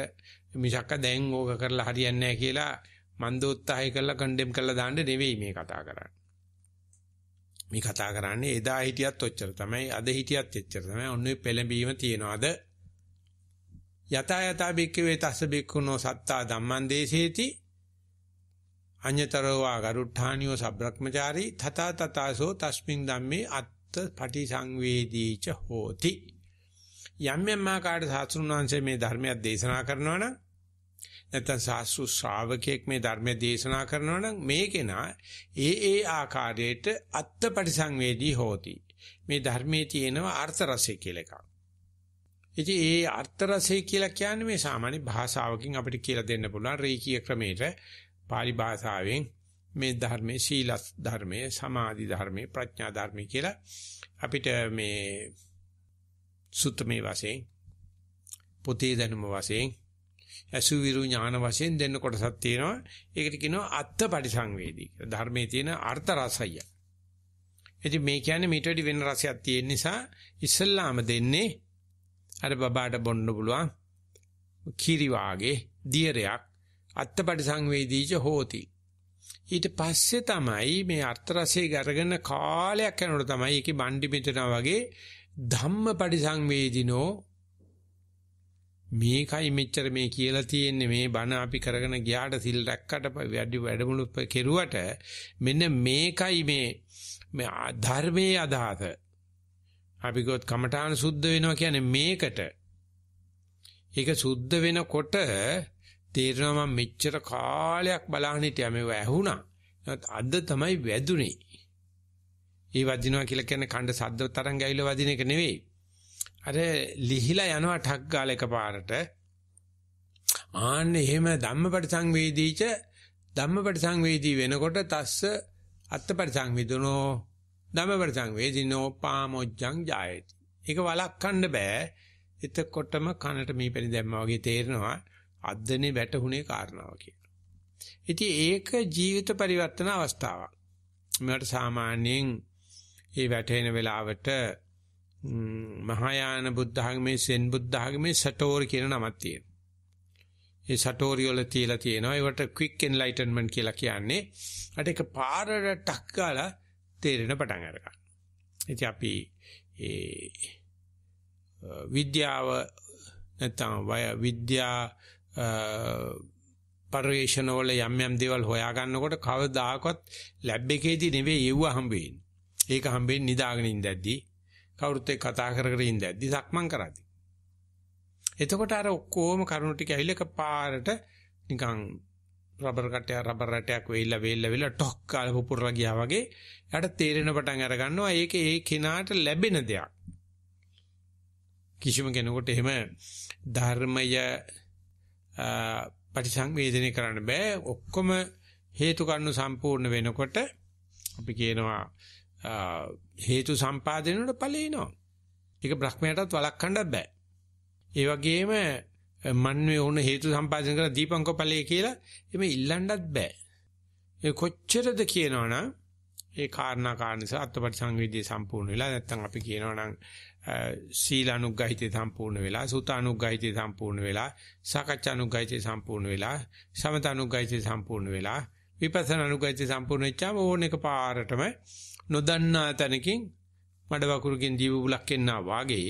මිසක්ක දැන් ඕක කරලා හරියන්නේ නැහැ කියලා මන්දෝත්සහය කරලා කන්ඩෙම් කරලා දාන්න නෙවෙයි මේ කතා කරන්නේ මේ කතා කරන්නේ එදා හිටියත් ඔච්චර තමයි අද හිටියත් එච්චර තමයි ඔන්නේ පෙළඹීම තියනවාද යතා යතා භික්කවේ තස්ස භික්ඛුනෝ සත්තා ධම්මං දේසේති අඤ්‍යතරෝවා ගරුඨානියෝ සබ්‍රක්‍මචාරී තතා තතාසෝ තස්මින් ධම්මේ අත්ත පටිසංවේදීච හෝති යම් යම් ආකාරයට සාස්ෘණාංශයේ මේ ධර්මයක් දේශනා කරනවා නම් නැත්නම් සාස්ෘ ශ්‍රාවකයෙක් මේ ධර්මය දේශනා කරනවා නම් මේකේන ඒ ඒ ආකාරයට අත්ත පටිසංවේදී හෝති මේ ධර්මයේ තියෙනවා අර්ථ රසය කියලා එකක් ඉතින් ඒ අර්ථ රසය කියලා කියන්නේ මේ සාමාන්‍ය භාෂාවකින් අපිට කියලා දෙන්න පුළුවන් රීකී ක්‍රමයට pāli භාෂාවෙන් මේ ධර්මයේ සීල ධර්මයේ සමාධි ධර්මයේ ප්‍රඥා ධර්මයේ කියලා අපිට මේ සුත්තමේ වශයෙන් පොතේ දැනුම වශයෙන් අසුවිරු ඥාන වශයෙන් දෙන්න කොටසක් තියෙනවා ඒකට කියනවා අත්ත පරිසංවේදී ධර්මයේ තියෙන අර්ථ රසය ඉතින් මේ කියන්නේ මීට වඩා වෙන රසයක් තියෙන නිසා ඉස්සල්ලාම දෙන්නේ අර බබාට බොන්න පුළුවන් කිරි වාගේ දියරයක් අත්පටි සංවේදීච හෝති ඊට පස්සේ තමයි මේ අර්ථ රසයේ ගරගෙන කාලයක් යනකොට තමයි ඒකේ බණ්ඩි මෙතනා වගේ ධම්මපටි සංවේදිනෝ මේකයි මෙච්චර මේ කියලා තියෙන්නේ මේ බණ අපි කරගෙන ගියාට සිල් රැක්කට වැඩි වැඩමුළු කෙරුවට මෙන්න මේකයි මේ මේ ධර්මයේ අදහස අපි ගොත් කමඨාන සුද්ධ වෙනවා කියන්නේ මේකට. ඒක සුද්ධ වෙනකොට තේරෙනවා මම මෙච්චර කාලයක් බලහන් හිටියා මේව ඇහුණා. නමුත් අද තමයි වැදුනේ. ඒ වදිනවා කියලා කියන්නේ ඛණ්ඩ සද්ද තරංග ඇවිල්ලා වදින එක නෙවෙයි. අර ලිහිලා යනවා ටක් ගාලා එකපාරට. ආන්න එහෙම ධම්මපටි සංවේදීච ධම්මපටි සංවේදී වෙනකොට තස්ස අත්තපටි සංවේදනෝ ධම්මපරිසං වේදිනෝ පාමොච්ඡං ජායති. ඒක වළක්වන්න බෑ. එතකොටම කනට මේ පෙනි දැම්මා වගේ තේරෙනවා අද්දනේ වැටුනේ කාරණාව කියලා. ඉතින් ඒක ජීවිත පරිවර්තන අවස්ථාවක්. මේකට සාමාන්‍යයෙන් මේ වැටෙන වෙලාවට මහායාන බුද්ධ ආගමේ සෙන් බුද්ධ ආගමේ සටෝර් කියන නමක් තියෙනවා. ඒ සටෝරි වල තියලා තියෙනවා. ඒවට quick enlightenment කියලා කියන්නේ. අර එක පාරට ටක් ගාලා තේරෙන පටන් අරගන්න. ඉතින් අපි ඒ විද්‍යාව නැත්නම් විද්‍යා පරිශන වල යම් යම් දේවල් හොයා ගන්නකොට කවදාකවත් ලැබ් එකේදී නෙවෙයි යුව හම්බෙන්නේ. ඒක හම්බෙන්නේ නිදාගෙන ඉඳද්දී කවුරුත් එක්ක කතා කර කර ඉඳද්දී සක්මන් කරද්දී. එතකොට අර ඔක්කොම කරුණු ටික ඇවිල්ලා පාරට නිකන් රබර් කටය රබර් රැටයක් වෙයිලා වෙයිලා වෙලා ටොක් කාලේ පුපුරලා ගියා වගේ එයාට තේරෙන පටන් අර ගන්නවා ඒක ඒ කෙනාට ලැබෙන දෙයක් කිසිම කෙනෙකුට එහෙම ධර්මය පටිසංවේදනය කරන්න බෑ ඔක්කොම හේතු කරුණු සම්පූර්ණ වෙනකොට අපි කියනවා හේතු සම්පාදනයේ ඵලේනවා ඒක බ්‍රහ්මයටත් වළක්වන්න බෑ ඒ වගේම මන්වේ ඕන හේතු සම්පාදනය කරලා දීපංකෝ ඵලයේ කියලා එමෙ ඉල්ලන්නත් බෑ. ඒ කොච්චරද කියනවනම් ඒ කාරණා කාරණස අත්පටි සංවේදී සම්පූර්ණ වෙලා නැත්තම් අපි කියනවනම් සීලානුග්‍රහිතේ සම්පූර්ණ වෙලා සුතානුග්‍රහිතේ සම්පූර්ණ වෙලා සාකච්ඡානුග්‍රහිතේ සම්පූර්ණ වෙලා සමතනුග්‍රහිතේ සම්පූර්ණ වෙලා විපස්සනානුග්‍රහිතේ සම්පූර්ණ වෙච්චාම ඕන එක පාරටම නොදන්නා තැනකින් මඩ වකුරුකින් දීව බුලක් එන්නා වාගේ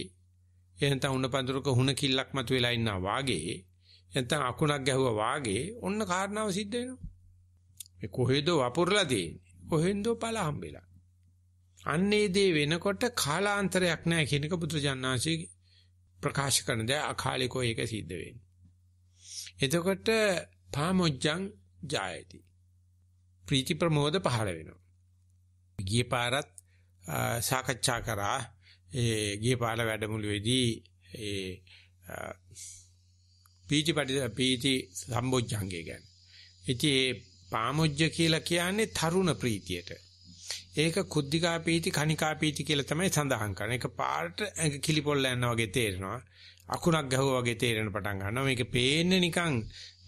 එනතන උණ පඳුරක හුණ කිල්ලක් මතු වෙලා ඉන්නා වාගේ එනතන අකුණක් ගැහුවා වාගේ ඔන්න කාරණාව සිද්ධ වෙනවා. මේ කොහෙද වපුරලා තියෙන්නේ? කොහෙන්ද පළ හම්බෙලා? අන්නේ දේ වෙනකොට කාලාන්තරයක් නැහැ කියන එක බුදුජානනාංශී ප්‍රකාශ කරන දේ අකාලිකෝ ඒක සිද්ධ වෙන්නේ. එතකොට පාමොජ්ජං ජායති. ප්‍රීති ප්‍රමෝද පහළ වෙනවා. ගියේ පාරත් සාකච්ඡා කරා ඒ ගියපාල වැඩමුළුවේදී ඒ පීටි පීටි සම්බොජ්ජංගේ ගැන. ඉතින් ඒ පාමොජ්ජ කියලා කියන්නේ තරුණ ප්‍රීතියට. ඒක කුද්ධිකා පීති කණිකා පීති කියලා තමයි සඳහන් කරන්නේ. ඒක පාට ඇඟ කිලිපොල්ල යනවා වගේ තේරෙනවා. අකුණක් ගැහුවා වගේ තේරෙන පටන් ගන්නවා. මේක පේන්නේ නිකන්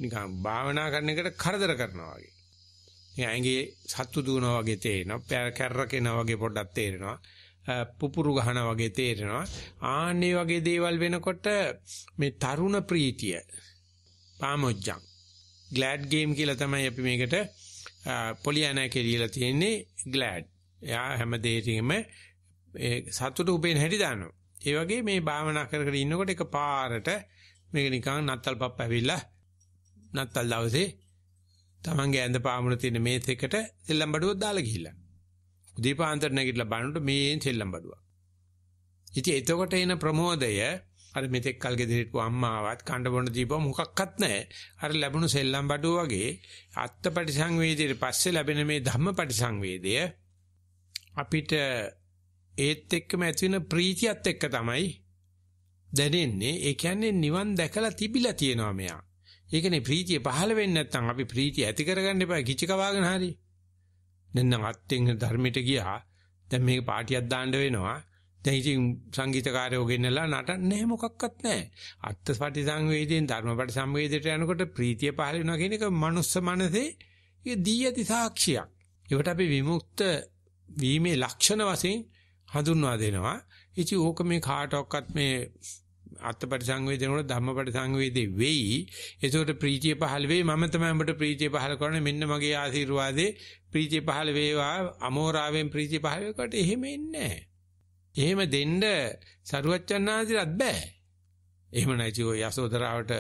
නිකන් භාවනා කරන එකට කරදර කරනවා වගේ. ඇඟේ සත්තු දුවනවා වගේ තේරෙනවා. කැරරකෙනවා වගේ පොඩ්ඩක් තේරෙනවා. පුපුරු ගහනා වගේ තේරෙනවා. ආන්නේ වගේ දේවල් වෙනකොට මේ තරුණ ප්‍රීතිය පාමොජ්ජං ග්ලෑඩ් ගේම් කියලා තමයි අපි මේකට පොලියනා කියලා තියෙන්නේ ග්ලෑඩ්. එයා හැම දෙයකින්ම සතුට උපේන හැටි දානවා. ඒ වගේ මේ භාවනා කර කර ඉන්නකොට එක පාරට මේක නිකන් නත්තල් පප්ප ඇවිල්ලා නත්තල් දවසේ තමන්ගේ ඇඳ පාමුණ තියෙන මේස් එකට සෙල්ලම් බඩුවක් දාලා ගිහිල්ලා. උදේපාන්තර නැගිටලා බලනකොට මේෙන් සෙල්ලම් බඩුවක්. ඉතින් එතකොට එන ප්‍රමෝදය අර මෙතෙක් කල් ගෙදරට අම්මාවත් කණ්ඩ බොන දීපුවා මොකක්වත් නැහැ. අර ලැබුණු සෙල්ලම් බඩුව වගේ අත්පටි සංවේදීට පස්සේ ලැබෙන මේ ධම්මපටි සංවේදය අපිට ඒත් එක්කම ඇති වෙන ප්‍රීතියත් එක්ක තමයි දැනෙන්නේ. ඒ කියන්නේ නිවන් දැකලා තිබිලා තියෙනවා මෙයා. ඒකනේ ප්‍රීතිය පහළ වෙන්නේ නැත්නම් අපි ප්‍රීතිය ඇති කරගන්න එපා කිචි කවාගෙන හරියි. දැන් නම් අත්යෙන් ධර්මයට ගියා. දැන් මේක පාටියක් දාන්න වෙනවා. දැන් ඉතින් සංගීතකාරයෝ ගෙන්නලා නටන්නේ මොකක්වත් නැහැ. අත්ත් පරිසංවේදයෙන් ධර්ම පරිසංවේදයට යනකොට ප්‍රීතිය පහළ වෙනවා කියන එක මනුස්ස මනසේ ඒ දී ඇති සාක්ෂියක්. ඒකට අපි විමුක්ත වීමේ ලක්ෂණ වශයෙන් හඳුන්වා දෙනවා. ඉතින් ඕක මේ කාටවත් මේ අත්පටි සංවේදන වල ධම්මපටි සංවේදේ වෙයි. ඒකට ප්‍රීතිය පහළ වෙයි. මම තමයි ඔබට ප්‍රීතිය පහළ කරන්නේ. මෙන්න මගේ ආශිර්වාදේ ප්‍රීතිය පහළ වේවා අමෝරාවෙන් ප්‍රීතිය පහළ වේකට එහෙම ඉන්නේ නැහැ. එහෙම දෙන්න සරුවච්චන්නාන්දිරත් බෑ. එහෙම නැති ඔය යසෝදරාවට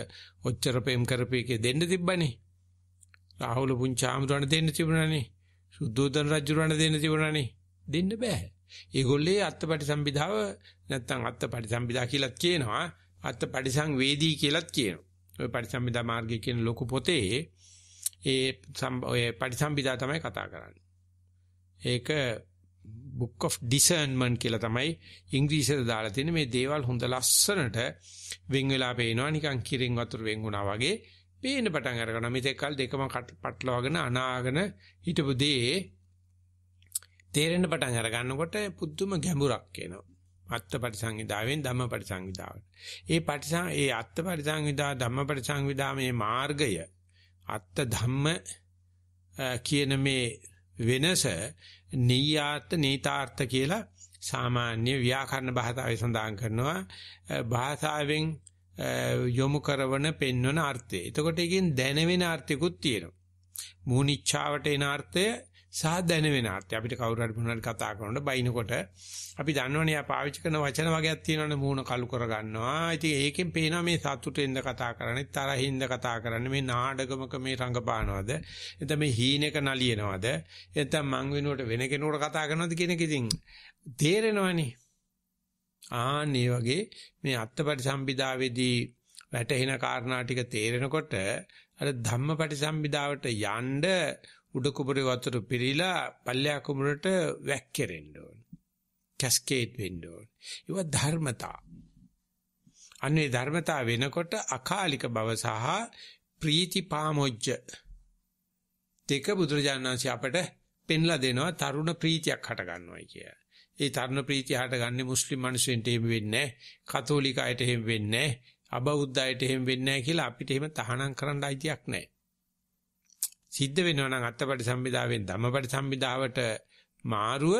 ඔච්චර ප්‍රේම කරපේකේ දෙන්න තිබ්බනේ. රාහුල පුංචාමතුරණ දෙන්න තිබුණානේ. සුද්ධෝදන රජුරණ දෙන්න තිබුණානේ. දෙන්න බෑ. ඒගොල්ලේ අත්පටි සම්බිදාව නැත්තම් අත්පටි සම්බිදා කියලාත් කියනවා. අත්පටි සංවේදී කියලාත් කියනවා. ඔය පරිසම්බිදා මාර්ගය කියන ලොකු පොතේ ඒ ඔය පටිසම්භිදා තමයි කතා කරන්නේ. ඒක book of discernment කියලා තමයි ඉංග්‍රීසියට දාලා තියෙන්නේ මේ දේවල් හොඳ ලස්සනට වෙන් වෙලා පේනවා නිකන් කිරින් වතුර වෙන් වුණා වගේ පේන පටන් අරගනවා මෙතෙක් කල දෙකම පටලවාගෙන අනාගෙන හිටපු දේ තේරෙන පටන් අර ගන්නකොට පුදුම ගැඹුරක් එනවා අත්ත පරිසංවිදාවෙන් ධම්ම පරිසංවිදාවට. ඒ පරිසං ඒ අත්ත පරිසංවිදා ධම්ම පරිසංවිදා මේ මාර්ගය අත්ත ධම්ම කියන මේ වෙනස නීයාත් නීතාර්ථ කියලා සාමාන්‍ය ව්‍යාකරණ භාෂාවේ සඳහන් කරනවා භාෂාවෙන් යොමු කරවන පෙන්වන අර්ථය. එතකොට එකෙන් දැනෙන අර්ථිකුත් තියෙනවා. මූනිච්ඡාවට එන අර්ථය සහ දැන වෙනාත් අපිට කවුරු හරි මොනවාරි කතා කරනකොට බයිනකොට අපි දන්නවනේ ආ පාවිච්චි කරන වචන වගේක් තියෙනවනේ මූණ කළු කරගන්නවා. ඉතින් ඒකෙන් පේනවා මේ සතුටෙන්ද කතා කරන්නේ, තරහින්ද කතා කරන්නේ, මේ නාඩගමක මේ රංගපානවද? එතන මේ හීනෙක නලියනවද? එතන මං වෙනුවට වෙන කෙනෙකුට කතා කරනවද කියන එක ඉතින් තේරෙනවනේ. ආන් ඒ වගේ මේ අත්පටි සම්බිදාවේදී වැටහෙන කාරණා ටික තේරෙනකොට අර ධම්මපටි සම්බිදාවට යන්න උඩ කුඹුරේ වතුර පිරීලා පල්ලෙහා කුඹුරට වැක්කෙරෙන්න ඕන. කැස්කේඩ් වෙන්න ඕන. ඒවා ධර්මතා. අන්නේ ධර්මතා වෙනකොට අකාලික බව සහ ප්‍රීති පාමොජ්ජ දෙක බුදුරජාණන්සේ අපට පෙන්ලා දෙනවා තරුණ ප්‍රීතියක් හට ගන්නවායි කිය. ඒ තරුණ ප්‍රීතිය හටගන්නේ මුස්ලිම් මිනිසෙන්ට එහෙම වෙන්නේ නැහැ. කතෝලික අයට එහෙම වෙන්නේ නැහැ. අබෞද්ධ අයට එහෙම වෙන්නේ නැහැ කියලා අපිට එහෙම තහනම් කරන්න අයිතියක් නැහැ. සිද්ධ වෙනවා නම් අත්පටි සම්බිදාවෙන් ධම්මපටි සම්බිදාවට මාරුව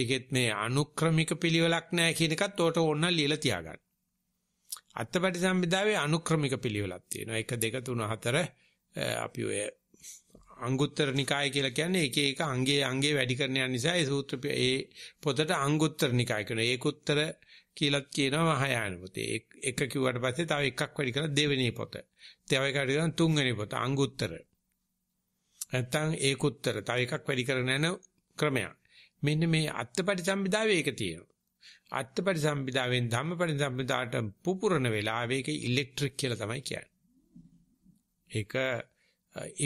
ඒකෙත් මේ අනුක්‍රමික පිළිවෙලක් නැහැ කියන එකත් උට ඕන්න ලියලා තියාගන්න. අත්පටි සම්බිදාවේ අනුක්‍රමික පිළිවෙලක් තියෙනවා. 1 2 3 4 අපි ඔය අංගුත්තර නිකාය කියලා කියන්නේ එක එක අංගයේ අංගේ වැඩි කරන නිසා ඒ සූත්‍ර ඒ පොතට අංගුත්තර නිකාය කියනවා. ඒකුත්තර කියලාත් කියනවා මහායාන පොතේ. එක කිව්වට පස්සේ තව එකක් වැඩි කරලා දෙවෙනි පොත. තව එකකට කියනවා තුන්වෙනි පොත අංගුත්තර. නැත්තම් ඒකුත්තර. තව එකක් වැඩි කරගෙන යන ක්‍රමයක්. මෙන්න මේ අත්පටි සම්පදාවේ ඒක තියෙනවා. අත්පටි සම්පදාවෙන් ධම්මපටි සම්පදාට පුපුරන වෙලාවේ ඒක ඉලෙක්ට්‍රික් කියලා තමයි කියන්නේ. ඒක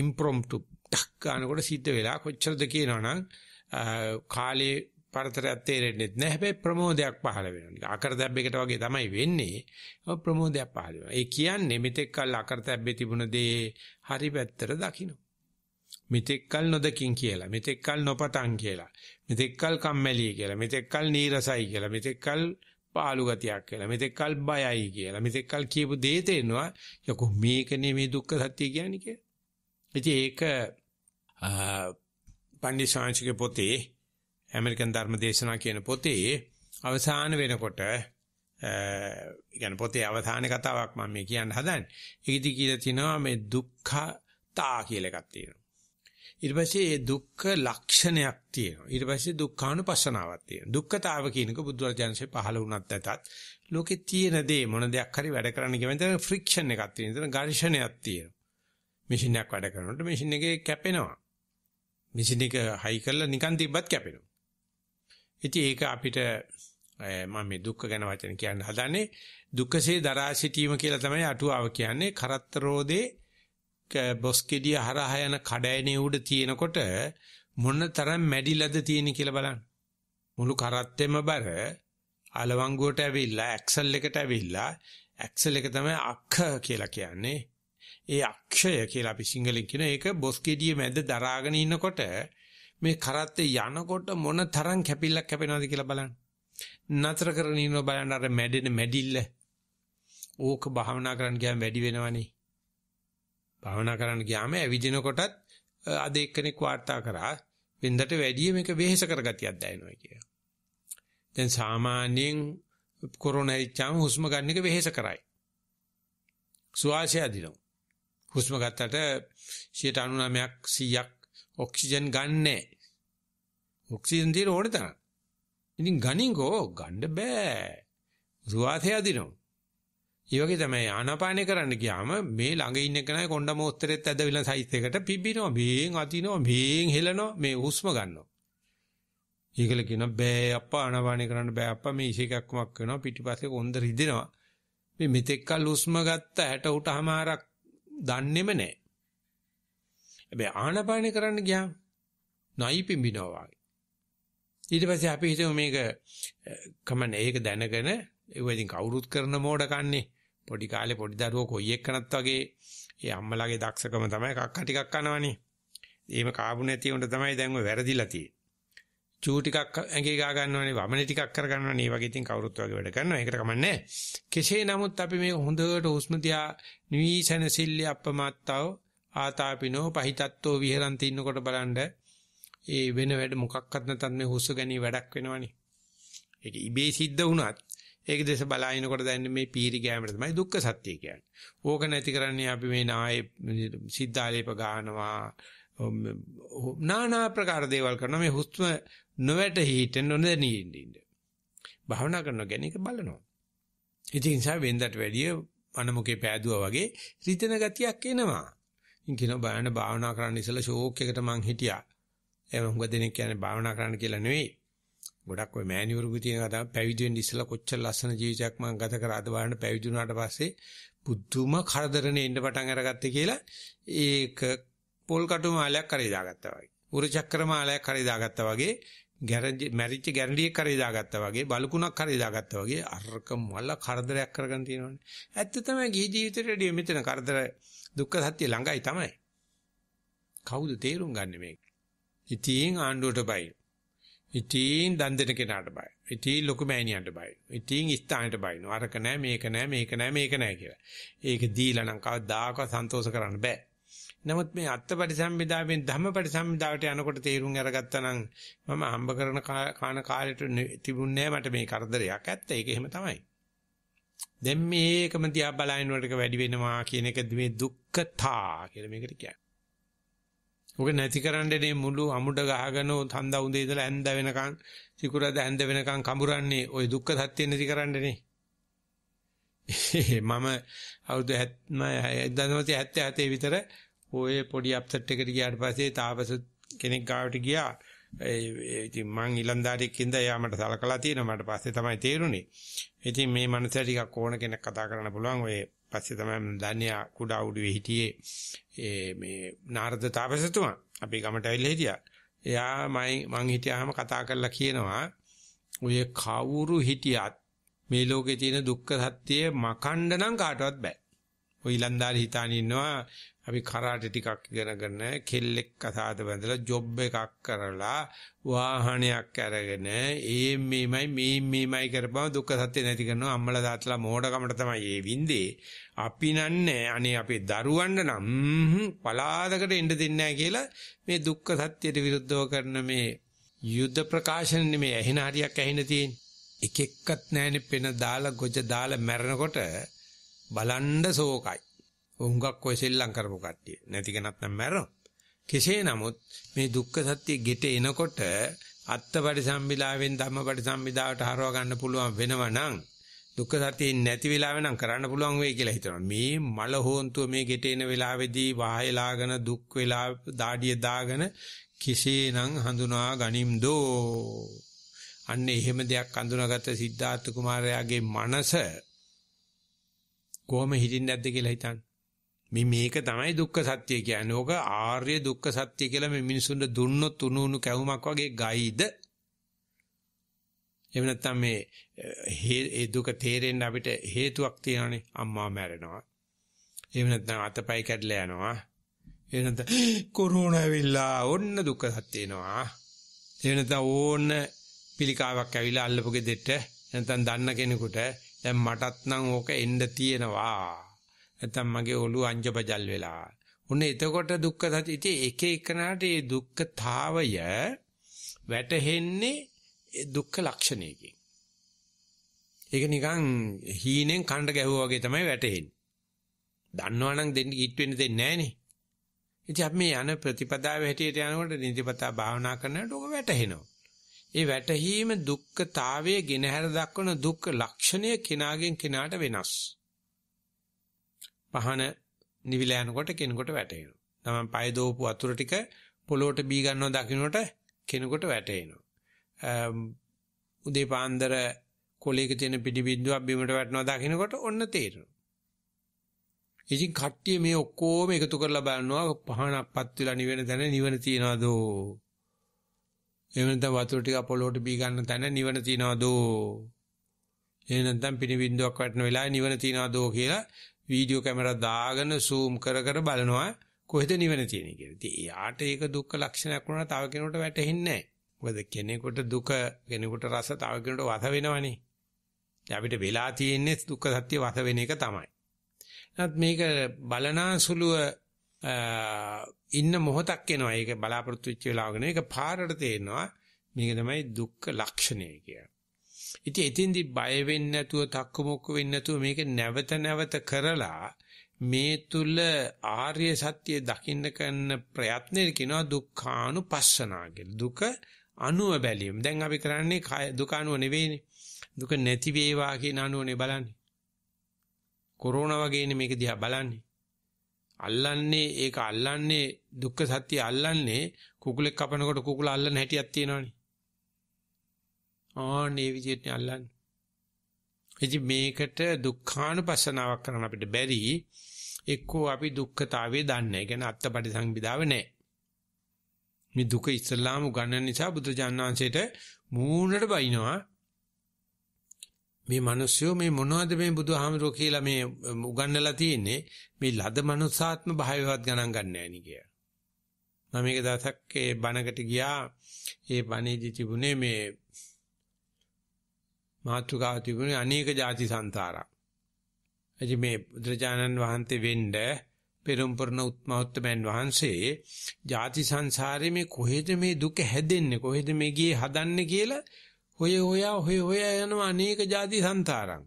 ඉම්ප්‍රොම්ටු ඩක් ගන්නකොට සිද්ධ වෙලා කොච්චරද කියනවනම් කාලේ පරතරයක් තේරෙන්නේ නැහැ. හැබැයි ප්‍රමෝදයක් පහළ වෙනවා. නිකන් අකරතැබ්බයකට වගේ තමයි වෙන්නේ. ඔය ප්‍රමෝදයක් පහළ වෙනවා. ඒ කියන්නේ මෙතෙක් කල් අකරතැබ්බේ තිබුණ දේ හරි පැත්තට දකින්න. මෙතෙක් කල් නොදකින් කියලා. මෙතෙක් කල් නොපතන් කියලා. මෙතෙක් කල් කම්මැලි කියලා. මෙතෙක් කල් නීරසයි කියලා. මෙතෙක් කල් පාළු ගතියක් කියලා. මෙතෙක් කල් බයයි කියලා. මෙතෙක් කල් කියපු දේ තේනවා. යකෝ මේකනේ මේ දුක්ඛ සත්‍ය කියන්නේ කියලා. ඉතින් ඒක පණ්ඩිත ශාන්තිගේ පොතේ ඇමරිකන් ධර්ම දේශනා කියන පොතේ අවසාන වෙනකොට ඒ පොතේ අවසාන කතාවක් මම මේ කියන්න හදන්නේ. ඒකදී කියලා තිනවා මේ දුක්ඛතා කියලා එකක් තියෙනවා. ඊට පස්සේ මේ දුක්ඛ ලක්ෂණයක් තියෙනවා. ඊට පස්සේ දුක්ඛානුපස්සනාවක් තියෙනවා. දුක්ඛතාව කියනක බුද්ධවර්ජන්සේ පහළ වුණත් ඇතත් ලෝකේ තියෙන දේ මොන දෙයක් හරි වැඩ කරන්න ගියම එතන ෆ්‍රික්ෂන් එකක් තියෙනවා. එතන ඝර්ෂණයක් තියෙනවා. මැෂින් එකක් වැඩ කරනකොට මැෂින් එකේ කැපෙනවා. මැෂින් එක හයි කරලා නිකන් තිබ්බත් කැපෙනවා. ඉතින් ඒක අපිට මම මේ දුක්ඛ ගැන වචන කියන්න හදන්නේ දුකසේ දරා සිටීම කියලා තමයි අටුවාව කියන්නේ කරත්තරෝදේ බොස්කෙඩිය හරහා යන කඩයනේ උඩ තියෙනකොට මොනතරම් මැඩිලද තියෙන කියලා බලන්න මුළු කරත්තෙම බර අලවංගුවට ඇවිල්ලා ඇක්සල් එකට ඇවිල්ලා ඇක්සල් එක තමයි අක්ඛ කියලා කියන්නේ ඒ අක්ෂය කියලා අපි සිංහලෙන් කියන ඒක බොස්කෙඩිය මැද දරාගෙන ඉන්නකොට මේ කරත්තේ යනකොට මොන තරම් කැපිල්ලක් කැපෙනවද කියලා බලන්න. නතර කරගෙන ඉන්නව බලන්න අර මැඩෙන මැඩිල්ල. ඕක භාවනා කරන්න ගියාම වැඩි වෙනවනේ. භාවනා කරන්න ගියාම ඇවිදිනකොටත් අද එක්කෙනෙක් වාර්තා කරා වෙන්දට වැඩිය මේක වෙහෙස කරගතියක් දැනෙනවා කියලා. දැන් සාමාන්‍යයෙන් කොරෝනා ඉච්චාම හුස්ම ගන්න එක වෙහෙස කරයි. සුවාසය අදිනවා. හුස්ම ගත්තට 99ක් 100ක් ඔක්සිජන් ගන්නෑ. ඔක්සිජන් තියෙන ඕනේ තරම්. ඉතින් ගනින්කෝ ගන්න බෑ. රුවාසේ අදිනවා. ඒ වගේ තමයි ආනාපානය කරන්න ගියාම මේ ළඟ ඉන්න කෙනා කොණ්ඩ මොස්තරෙත් ඇදවිලා සයිස් එකට පිබිනවා. මේෙන් අදිනවා, මේෙන් හෙලනවා, මේ හුස්ම ගන්නවා. ඒකල කියන බෑ අප්පා ආනාපානය කරන්න බෑ අප්පා මේ ඉෂේකක්මක් වෙනවා පිටිපස්සේ කොන්ද රිදෙනවා මේ මෙතෙක්කල් උස්ම ගත්ත 60 උටමාරක් දන්නේම නැහැ හැබැයි ආනපානේ කරන්න ගියාම නයි පිඹිනවා වගේ. ඊට පස්සේ අපි හිතමු මේක කමන්නේ ඒක දැනගෙන ඒව ඉතින් කවුරුත් කරන මෝඩ කන්නේ පොඩි කාලේ පොඩි දරුවෝ කොයි එක්කනත් වගේ ඒ අම්මලාගේ දක්ෂකම තමයි කක්ක ටිකක් කනවනේ. එහෙම කාබු නැති උන්ට තමයි දැන් ඔය වැරදිලා තියෙන්නේ. චූ ටිකක් ඇඟේ ගා ගන්නවනේ වමනේ ටිකක් කර ගන්නවනේ ඒ වගේ ඉතින් කවුරුත් වගේ වැඩ කරනවා ඒකට කමන්නේ කෙසේ නමුත් අපි මේ හොඳට හුස්ම දිහා නිවිසනසිල්ල අපමත්තව ආතාපිනෝ පහිතත්තෝ විහෙරන්ති ඉන්නකොට බලන්න ඒ වෙන වැඩ මොකක්වත් නැතත් මේ හුස්ස ගැනීම වැඩක් වෙනවනේ. ඒක ඉබේ සිද්ධ වුණත් ඒක දැස බලාිනකොට දැනෙන මේ පීරි ගෑමට තමයි දුක්ඛ සත්‍ය කියන්නේ. ඕක නැති කරන්නේ අපි මේ නායේ සිද්ධාලේප ගානවා නානා ප්‍රකාර දේවල් කරනවා මේ හුස්ම නොවැට හිටෙන්න නොදැනී ඉන්න. භාවනා කරන ගැනීම බලනවා. ඉතින් ඒ නිසා වෙන්දට වැඩිය අනමුකේ පෑදුවා වගේ රිතන ගතියක් එනවා. ඉන්කින බයන භාවනා කරන්න ඉසලා ෂෝක් එකට මං හිටියා. එහෙම හුඟ දෙනෙක් කියන්නේ භාවනා කරන්න කියලා නෙවෙයි. ගොඩක් ඔය මෑණිවරුගේ තියෙන කතාව පැවිදි වෙන්න ඉස්සලා කොච්චර ලස්සන ජීවිතයක් මම ගත කරාද බලන්න පැවිදි වුණාට පස්සේ පුදුම කරදරනේ ඉන්න පටන් අරගත්තේ කියලා ඒක පොල් කටු මාලයක් කරේ දාගත්තා වගේ. උරු චක්‍ර මාලයක් කරේ දාගත්තා වගේ ගැරන්ටි මැරිච්ච ගැරන්ටියක් කරේ දාගත්තා වගේ බලුකුණක් කරේ දාගත්තා වගේ අරක මල කරදරයක් කරගෙන තියෙනවනේ. ඇත්ත තමයි ගිහි ජීවිතේට මෙතන කරදර දුක්ඛ සත්‍ය ළඟයි තමයි. කවුද තේරුම් ගන්න මේක? ඉතින් ආණ්ඩුවට බයි. ඉතින් දන් දෙන කෙනාට බයි. ඉතින් ලොකු මෑණියන්ට බයි. ඉතින් ස්ථානෙට බයි. අරක නැහැ මේක නැහැ මේක නැහැ මේක නැහැ කියලා. ඒක දීලා නම් කවදාකවත් සන්තෝෂ කරන්න බෑ. නමුත් මේ අත්පටිසම්භිදාවෙන් ධම්මපටිසම්භිදාවට යනකොට තේරුම් අරගත්තා නම් මම හම්බ කරන කාණ කාලයට තිබුණේ මට මේ කරදරයක්. ඇත්ත ඒක එහෙම තමයි. දැන් මේකම තියා බලන වලට වැඩි වෙනවා කියන එක මේ දුක්ඛතා කියලා මේකට කියන්නේ. ඔක නැතිකරන්නේ මේ මුළු අමුඩ ගහගෙන තන්දා උදේ ඉඳලා ඇඳ වෙනකන් සිකුරාද ඇඳ වෙනකන් කඹරන්නේ ওই දුක්ඛ සත්‍ය නැතිකරන්නේනේ. මම අවුරුදු 1977 විතර ඔය පොඩි අප්සෙට් එකකට ගියාට පස්සේ තාපස කෙනෙක් ගාවට ගියා. ඒ ඉතින් මං ඊලන්දාරියෙක් ඉඳලා එයා මට සලකලා තියෙනවා මට පස්සේ තමයි තේරුනේ. ඉතින් මේ මනසට ටිකක් ඕන කෙනෙක් කතා කරන්න පුළුවන් ඔය පස්සේ තමයි දන්‍යා කුඩා උඩුවේ හිටියේ ඒ මේ නාරද තාපසතුමා අපේ ගමට ඇවිල්ලා හිටියා. එයා මම මං හිටියාම කතා කරලා කියනවා ඔය කවුරු හිටියත් මේ ලෝකේ තියෙන දුක්ඛ සත්‍යය මකන්න නම් කාටවත් බෑ. ওই ඉලන්දාරි හිතාන ඉන්නවා අපි කරාටි ටිකක් ඉගෙනගෙන කෙල්ලෙක් අසාද බඳලා ජොබ් එකක් කරලා වාහනයක් අරගෙන ඒ මේමයි මේ මේමයි කරපම දුක සත්‍ය නැති කරනවා අම්මලා තාත්තලා මෝඩකමට තමයි ඒ වින්දේ අපි නන්නේ අනේ අපේ දරුවන්ට නම් පලාදකට එන්න දෙන්නේ කියලා මේ දුක්ඛ සත්‍යයට විරුද්ධව කරන මේ යුද්ධ ප්‍රකාශන නෙමේ ඇහෙන හරියක් ඇහෙන තියෙන්නේ එක එක්කත් නැහැනේ පෙන දාලා ගොජ දාලා මැරෙනකොට බලන්ඩ ශෝකයි. උංගක් ඔය සෙල්ලම් කරපු කට්ටිය. නැති කෙනත් නම් මැරෙනවා. කෙසේ නමුත් මේ දුක්ඛ සත්‍ය ගෙට එනකොට අත්තපටි සම්බිලාවෙන් ධම්මපටි සම්බිදාවට හරව ගන්න පුළුවන් වෙනවනම් දුක්ඛ සත්‍යේ නැති වෙලාවෙ නම් කරන්න පුළුවන් වෙයි කියලා හිතනවා. මේ මල හෝන්තුව මේ ගෙට එන වෙලාවේදී වායලාගෙන දුක් වෙලා දාඩිය දාගෙන කෙසේනම් හඳුනා ගනිම්දෝ. අන්න එහෙම දෙයක් අඳුනාගත්ත සිද්ධාර්ථ කුමාරයාගේ මනස කොහොම හිටින්නේ නැද්ද කියලා හිතන්න. මේ මේක තමයි දුක්ඛ සත්‍ය කියන්නේ. ඕක ආර්ය දුක්ඛ සත්‍ය කියලා මේ මිනිසුන්ට දුන්නොත් උණු උණු කැවුමක් වගේ ගයිද? එහෙම නැත්නම් මේ ඒ දුක තේරෙන්න අපිට හේතුවක් තියෙනනේ. අම්මා මැරෙනවා. එහෙම නැත්නම් අතපය කැඩලා යනවා. එහෙම නැත්නම් කොරෝනා ඇවිල්ලා ඔන්න දුක්ඛ සත්‍ය එනවා. එහෙම නැත්නම් ඕන්න පිළිකාවක් ඇවිල්ලා අල්ලපු ගෙදෙට්ට නැත්නම් දන්න කෙනෙකුට දැන් මටත් නම් ඕක එන්න තියෙනවා. නැත්තම් මගේ ඔළුව අංජබජල් වෙලා. උන්න එතකොට දුක්ඛ සත්‍ය ඉතින් එක එකනාට මේ දුක්ඛතාවය වැටහෙන්නේ දුක්ඛ ලක්ෂණයකින්. ඒක නිකන් හීනෙන් කණ්ඩ ගැහුවා වගේ තමයි වැටෙන්නේ. දන්නවනම් දෙන්න කිට් වෙන්න දෙන්නේ නැහනේ. ඉතින් අපි මේ යන ප්‍රතිපදාවේ හැටියට යනකොට නිතිපතා භාවනා කරනකොට ඔක වැටහෙනවා. ඒ වැටහීම දුක්ඛතාවයේ ගෙනහැර දක්වන දුක් ලක්ෂණය කෙනාගෙන් කෙනාට වෙනස්. පහන නිවිල යනකොට කෙනෙකුට වැටෙනවා. තමන් පය දෝපු වතුර ටික පොළොවට බී ගන්නවා දකින්නට කෙනෙකුට වැටෙනවා. උදේ පාන්දර කොලේක තියෙන පිටි බින්දුවක් බිමට වැටෙනවා දකින්නකොට ඔන්න තේරෙනවා. ඉතින් කට්ටිය මේ ඔක්කොම එකතු කරලා බලනවා පහනක්පත් වෙලා නිවෙන තැන නිවන තියනවාදෝ එහෙම නැත්නම් වතුර ටික පොළොවට බී ගන්න තැන නිවන තියනවාදෝ. එහෙම නැත්නම් පිණි බින්දුවක් වටන වෙලාවේ නිවන තියනවාදෝ කියලා වීඩියෝ කැමරා දාගෙන zoom කර කර බලනවා කොහෙද නිවන තියෙන්නේ කියලා. ඉතින් යාට ඒක දුක්ඛ ලක්ෂණයක් වුණා තව කෙනෙකුට වැටහෙන්නේ නැහැ. මොකද කෙනෙකුට දුක කෙනෙකුට රස තව කෙනෙකුට වස වෙනවනේ. අපිට වෙලා තියෙන්නේ දුක්ඛ සත්‍ය වස වෙන එක තමයි. නමුත් මේක බලනාසුලුව ඉන්න මොහොතක් එනවා. ඒක බලාපොරොත්තු වෙච්ච වෙලාවක නෙවෙයි. ඒක පාරට තේනවා. මේක තමයි දුක්ඛ ලක්ෂණය කියන්නේ. ඉතින් එතින්දි බය වෙන්නේ නැතුව, තක්කමුක්ක වෙන්නේ නැතුව මේක නැවත නැවත කරලා මේ තුල ආර්ය සත්‍ය දකින්න කරන ප්‍රයත්නය කියනවා දුක්ඛානුපස්සනා කියලා. දුක අනුව බැලීම. දැන් අපි කරන්නේ දුක අනුව නෙවෙයිනේ. දුක නැති වේවා කියන අනුවනේ බලන්නේ. කොරෝනා වගේනේ මේක දිහා බලන්නේ. අල්ලන්නේ ඒක අල්ලන්නේ දුක්ඛ සත්‍ය අල්ලන්නේ කුකුලෙක් කපනකොට කුකුල අල්ලන හැටියක් තියෙනවනේ. ආනේ විදිහට අල්ලන්නේ. ඉතින් මේකට දුක්ඛානුපස්සනාවක් කරන්න අපිට බැරි. එක්කෝ අපි දුක්ඛතාවය දන්නේ නැහැ. කියන්නේ අත්පටි සංවිධාව නැහැ. මේ දුක ඉස්ලාම ගන්න නිසා බුදුජානනාංශයට මූණට බයිනවා. මේ මිනිස්සු මේ මොනවද මේ බුදුහාමරෝ කියලා මේ උගන්වලා තියෙන්නේ මේ ලද මනුස්සාත්ම භාවයවත් ගණන් ගන්න නෑනි කිය. මම මේක දවසක් ඒ බණකට ගියා. ඒ බණේදී තිබුණේ මේ මාතුකාව තිබුණේ අනේක ಜಾති සංතාරා. එදි මේ බුදුරජාණන් වහන්සේ වෙන්න පෙරම්පරණ උත්මෞත්තමයන් වහන්සේ ಜಾති සංසාරේ මේ කොහෙද මේ දුක හැදෙන්නේ කොහෙද මේ ගියේ හදන්නේ කියලා ඔය ඔයා හොය හොය යනවා අනේක ಜಾති సంతාරං.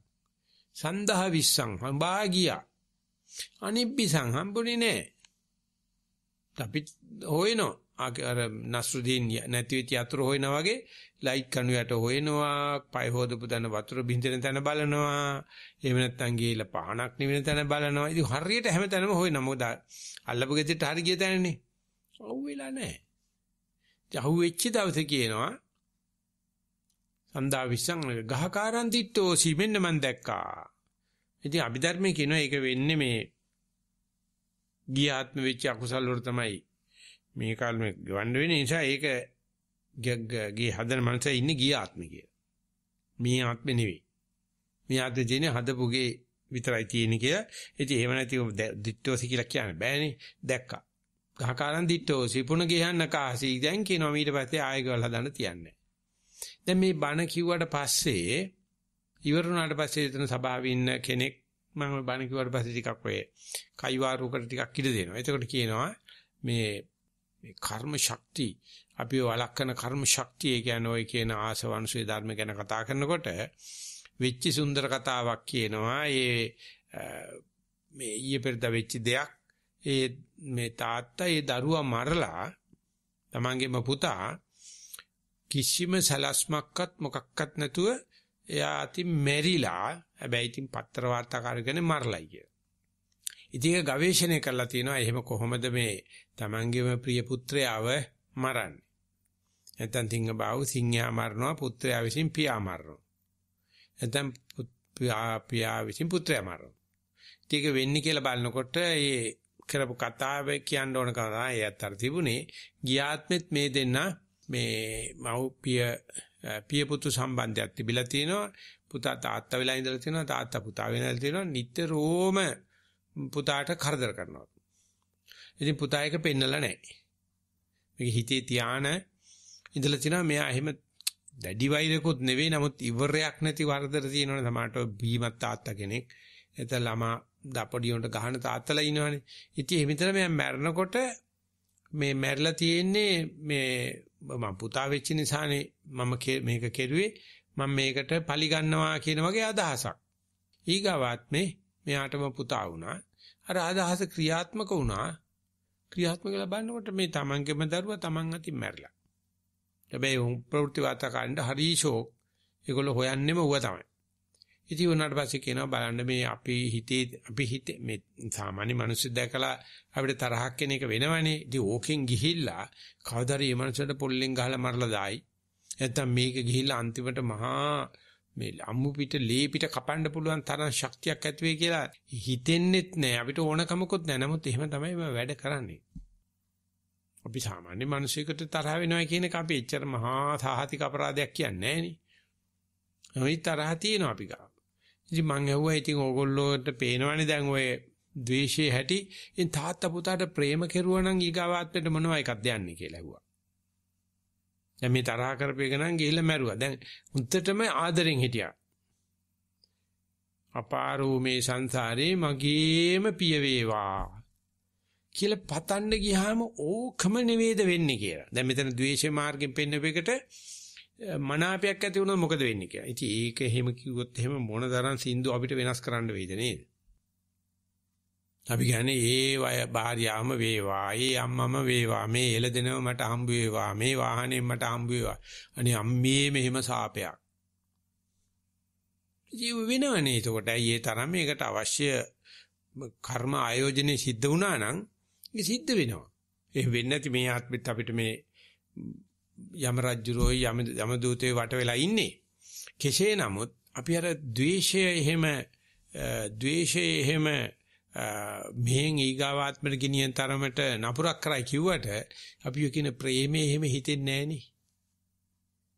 සන්දහ විස්සං හඹා ගියා. අනිබ්බිසං හම්බුනේ නැහැ. අපි හොයනවා. අර නස්රුදීන් නැති වෙච්ච යතුරු හොයනවා වගේ ලයිට් කණු යට හොයනවා, පය හොදපු තැන වතුර බින්දෙන තැන බලනවා, එහෙම නැත්නම් ගිහිල්ලා පහනක් නිවෙන තැන බලනවා. ඉතින් හරියට හැම තැනම හොයනවා. මොකද අල්ලපු ගෙදරට හරි ගිය තැනනේ. අවු වෙලා නැහැ. ජහුවෙච්ච දවසේ කියනවා සන්දා විසං ගහකාරන් තිට්ටෝ සීමෙන්න මන් දැක්කා. ඉතින් අභිධර්මයේ කියනවා ඒක වෙන්නේ මේ ගියාත්ම වෙච්ච අකුසල් වල තමයි මේ කාලෙම ගවන්න වෙන නිසා ඒක ගේ හදන මනසේ ඉන්නේ ගිය ආත්මය කියලා. මේ ආත්මෙ නෙවෙයි. මේ ආත්මෙ තියෙන්නේ හදපුගේ විතරයි තියෙන්නේ කියලා. ඉතින් එහෙම නැතිව දිට්ඨෝසි කියලා කියන්න බෑනේ. දැක්කා. ගහකාරන් දිට්ඨෝසි පුණ ගියන්න කාසි දැන් කියනවා ඊට පස්සේ ආයෙ ගවල් හදන්න තියන්නේ. දැන් මේ බණ කිව්වට පස්සේ ඉවර වුණාට පස්සේ එතන සභාවේ ඉන්න කෙනෙක් මම බණ කිව්වට පස්සේ ටිකක් ඔය කයිවාරුකට ටිකක් ඉඩ දෙනවා. එතකොට කියනවා මේ මේ කර්ම ශක්ති අපි වළක්වන කර්ම ශක්තිය කියන්නේ ඔය කියන ආසවංශයේ ධර්ම ගැන කතා කරනකොට වෙච්චි සුන්දර කතාවක් කියනවා. ඒ මේ ඊයේ පෙරද වෙච්ච දෙයක් ඒ මේ තාත්තා ඒ දරුවා මරලා තමන්ගේම පුතා කිසිම සැලැස්මක්වත් මොකක්වත් නැතුව එයා අතින් මෙරිලා හැබැයි ඉතින් පත්‍ර වාර්තා කරගෙන මරලයි කිය. ඉතින් ඒක ගවේෂණය කරලා තිනවා එහෙම කොහොමද මේ Tamangeම ප්‍රිය පුත්‍රයාව මරන්නේ. නැත්තම් තිංග බාහුව සිංහයා මරනවා පුත්‍රයා විසින් පියා මරනවා. නැත්තම් පියා විසින් පුත්‍රයා මරනවා. ඉතින් ඒක වෙන්නේ කියලා බලනකොට ඒ කරපු කතාව කියන්න ඕන කරා ඒ අතර තිබුණේ ගියාත්මෙත් මේ දෙන්නා මේ මව්පිය පිය පුතු සම්බන්ධයක් තිබිලා තියෙනවා පුතා තාත්තා වෙලා ඉඳලා තියෙනවා තාත්තා පුතා වෙලා තියෙනවා නිතරම පුතාට කරදර කරනවා ඉතින් පුතා එක පෙන්නලා නැහැ මේක හිතේ තියාන ඉඳලා තිනවා මෙයා එහෙම දැඩි වෛරකුත් නෙවෙයි නමුත් ඉවරයක් නැති වර්ධර තියෙනවනේ තමයි බීමත් තාත්තා කෙනෙක් එතන ළමා දපඩියොන්ට ගහන තාත්තලා ඉනවනේ ඉතින් එහෙම විතර මෙයා මැරෙනකොට මේ මැරිලා තියෙන්නේ මේ මම පුතා වෙච්ච නිසානේ මම මේක කෙරුවේ මම මේකට පලි ගන්නවා කියන වගේ අදහසක්. ඊගාවාත්මේ මෙයාටම පුතා වුණා. අර අදහස ක්‍රියාත්මක වුණා. ක්‍රියාත්මක ලබනකොට මේ තමන්ගේම දරුවා තමන් අතින් මැරිලා. හැබැයි උන් ප්‍රවෘත්ති වාතාකරණ හරිෂෝ ඒගොල්ලෝ හොයන්නෙම ඌව තමයි. ඉතින් උනාට පස්සේ කියනවා බලන්න මේ අපි හිතේ අපි හිතේ මේ සාමාන්‍ය මිනිස්සු දැකලා අපිට තරහක් කෙන එක වෙනවනේ. ඉතින් ඕකෙන් ගිහිල්ලා කවදාරි මේ මිනිස්සුන්ට පොල්ලෙන් ගහලා මරලා දායි. නැත්තම් මේක ගිහිල්ලා අන්තිමට මහා මේ අම්මු පිට ලේ පිට කපන්න පුළුවන් තරම් ශක්තියක් ඇති වෙයි කියලා හිතෙන්නෙත් නෑ අපිට ඕනකමකුත් නෑ නමුත් එහෙම තමයි වැඩ කරන්නේ අපි සාමාන්‍ය මිනිසෙකුට තරහ වෙනවා කියන එක අපි එච්චර මහා සාහතික අපරාධයක් කියන්නේ නෑනේ. මේ තරහ තියෙනවා අපි ගා. ඉතින් මං ඇහුවා ඉතින් ඕගොල්ලෝට පේනවනේ දැන් ඔය ද්වේෂයේ හැටි. ඉතින් තාත්තා පුතාට ප්‍රේම කෙරුවා නම් ඊගාවාත්මයට මොනවා එකක් දෙන්නේ කියලා ඇහුවා. දැන් මේ තරහා කරපේක නම් ගිහිල්ලා මැරුවා. දැන් උන්ටටම ආදරෙන් හිටියා. අපාරෝ මේ සංසාරේ මගේම පිය වේවා. කියලා පතන්න ගියාම ඕකම නිවේද වෙන්නේ කියලා. දැන් මෙතන ද්වේෂ මාර්ගෙන් පෙන්නපෙකට මනාපයක් ඇති වුණොත් මොකද වෙන්නේ කියලා. ඉතින් ඒක එහෙම කිව්වොත් එහෙම මොනතරම් සින්දු අපිට වෙනස් කරන්න වෙයිද නේද? අපි කියන්නේ ඒ වය භාර්යාම වේවා, ඒ අම්මම වේවා, මේ එළදෙනව මට හම්බ වේවා, මේ වාහනේ මට හම්බ වේවා. අනේ අම්මේ මෙහෙම සාපයක්. ජීව වෙනවනේ එතකොට ඒ තරම් මේකට අවශ්‍ය කර්ම ආයෝජනේ සිද්ධ වුණා නම් ඒ සිද්ධ වෙනවා. ඒ වෙන්නේ නැති මේ ආත්මෙත් අපිට මේ යම රජුරෝයි යම යම දූතේ වට වෙලා ඉන්නේ. කෙසේ නමුත් අපි අර ද්වේෂය එහෙම ද්වේෂය එහෙම මෙහෙන් ඊගාවාත්මර ගිනියන් තරමට නපුරක් කරයි කිව්වට අපි යකින ප්‍රේමයේ එහෙම හිතෙන්නේ නෑනේ.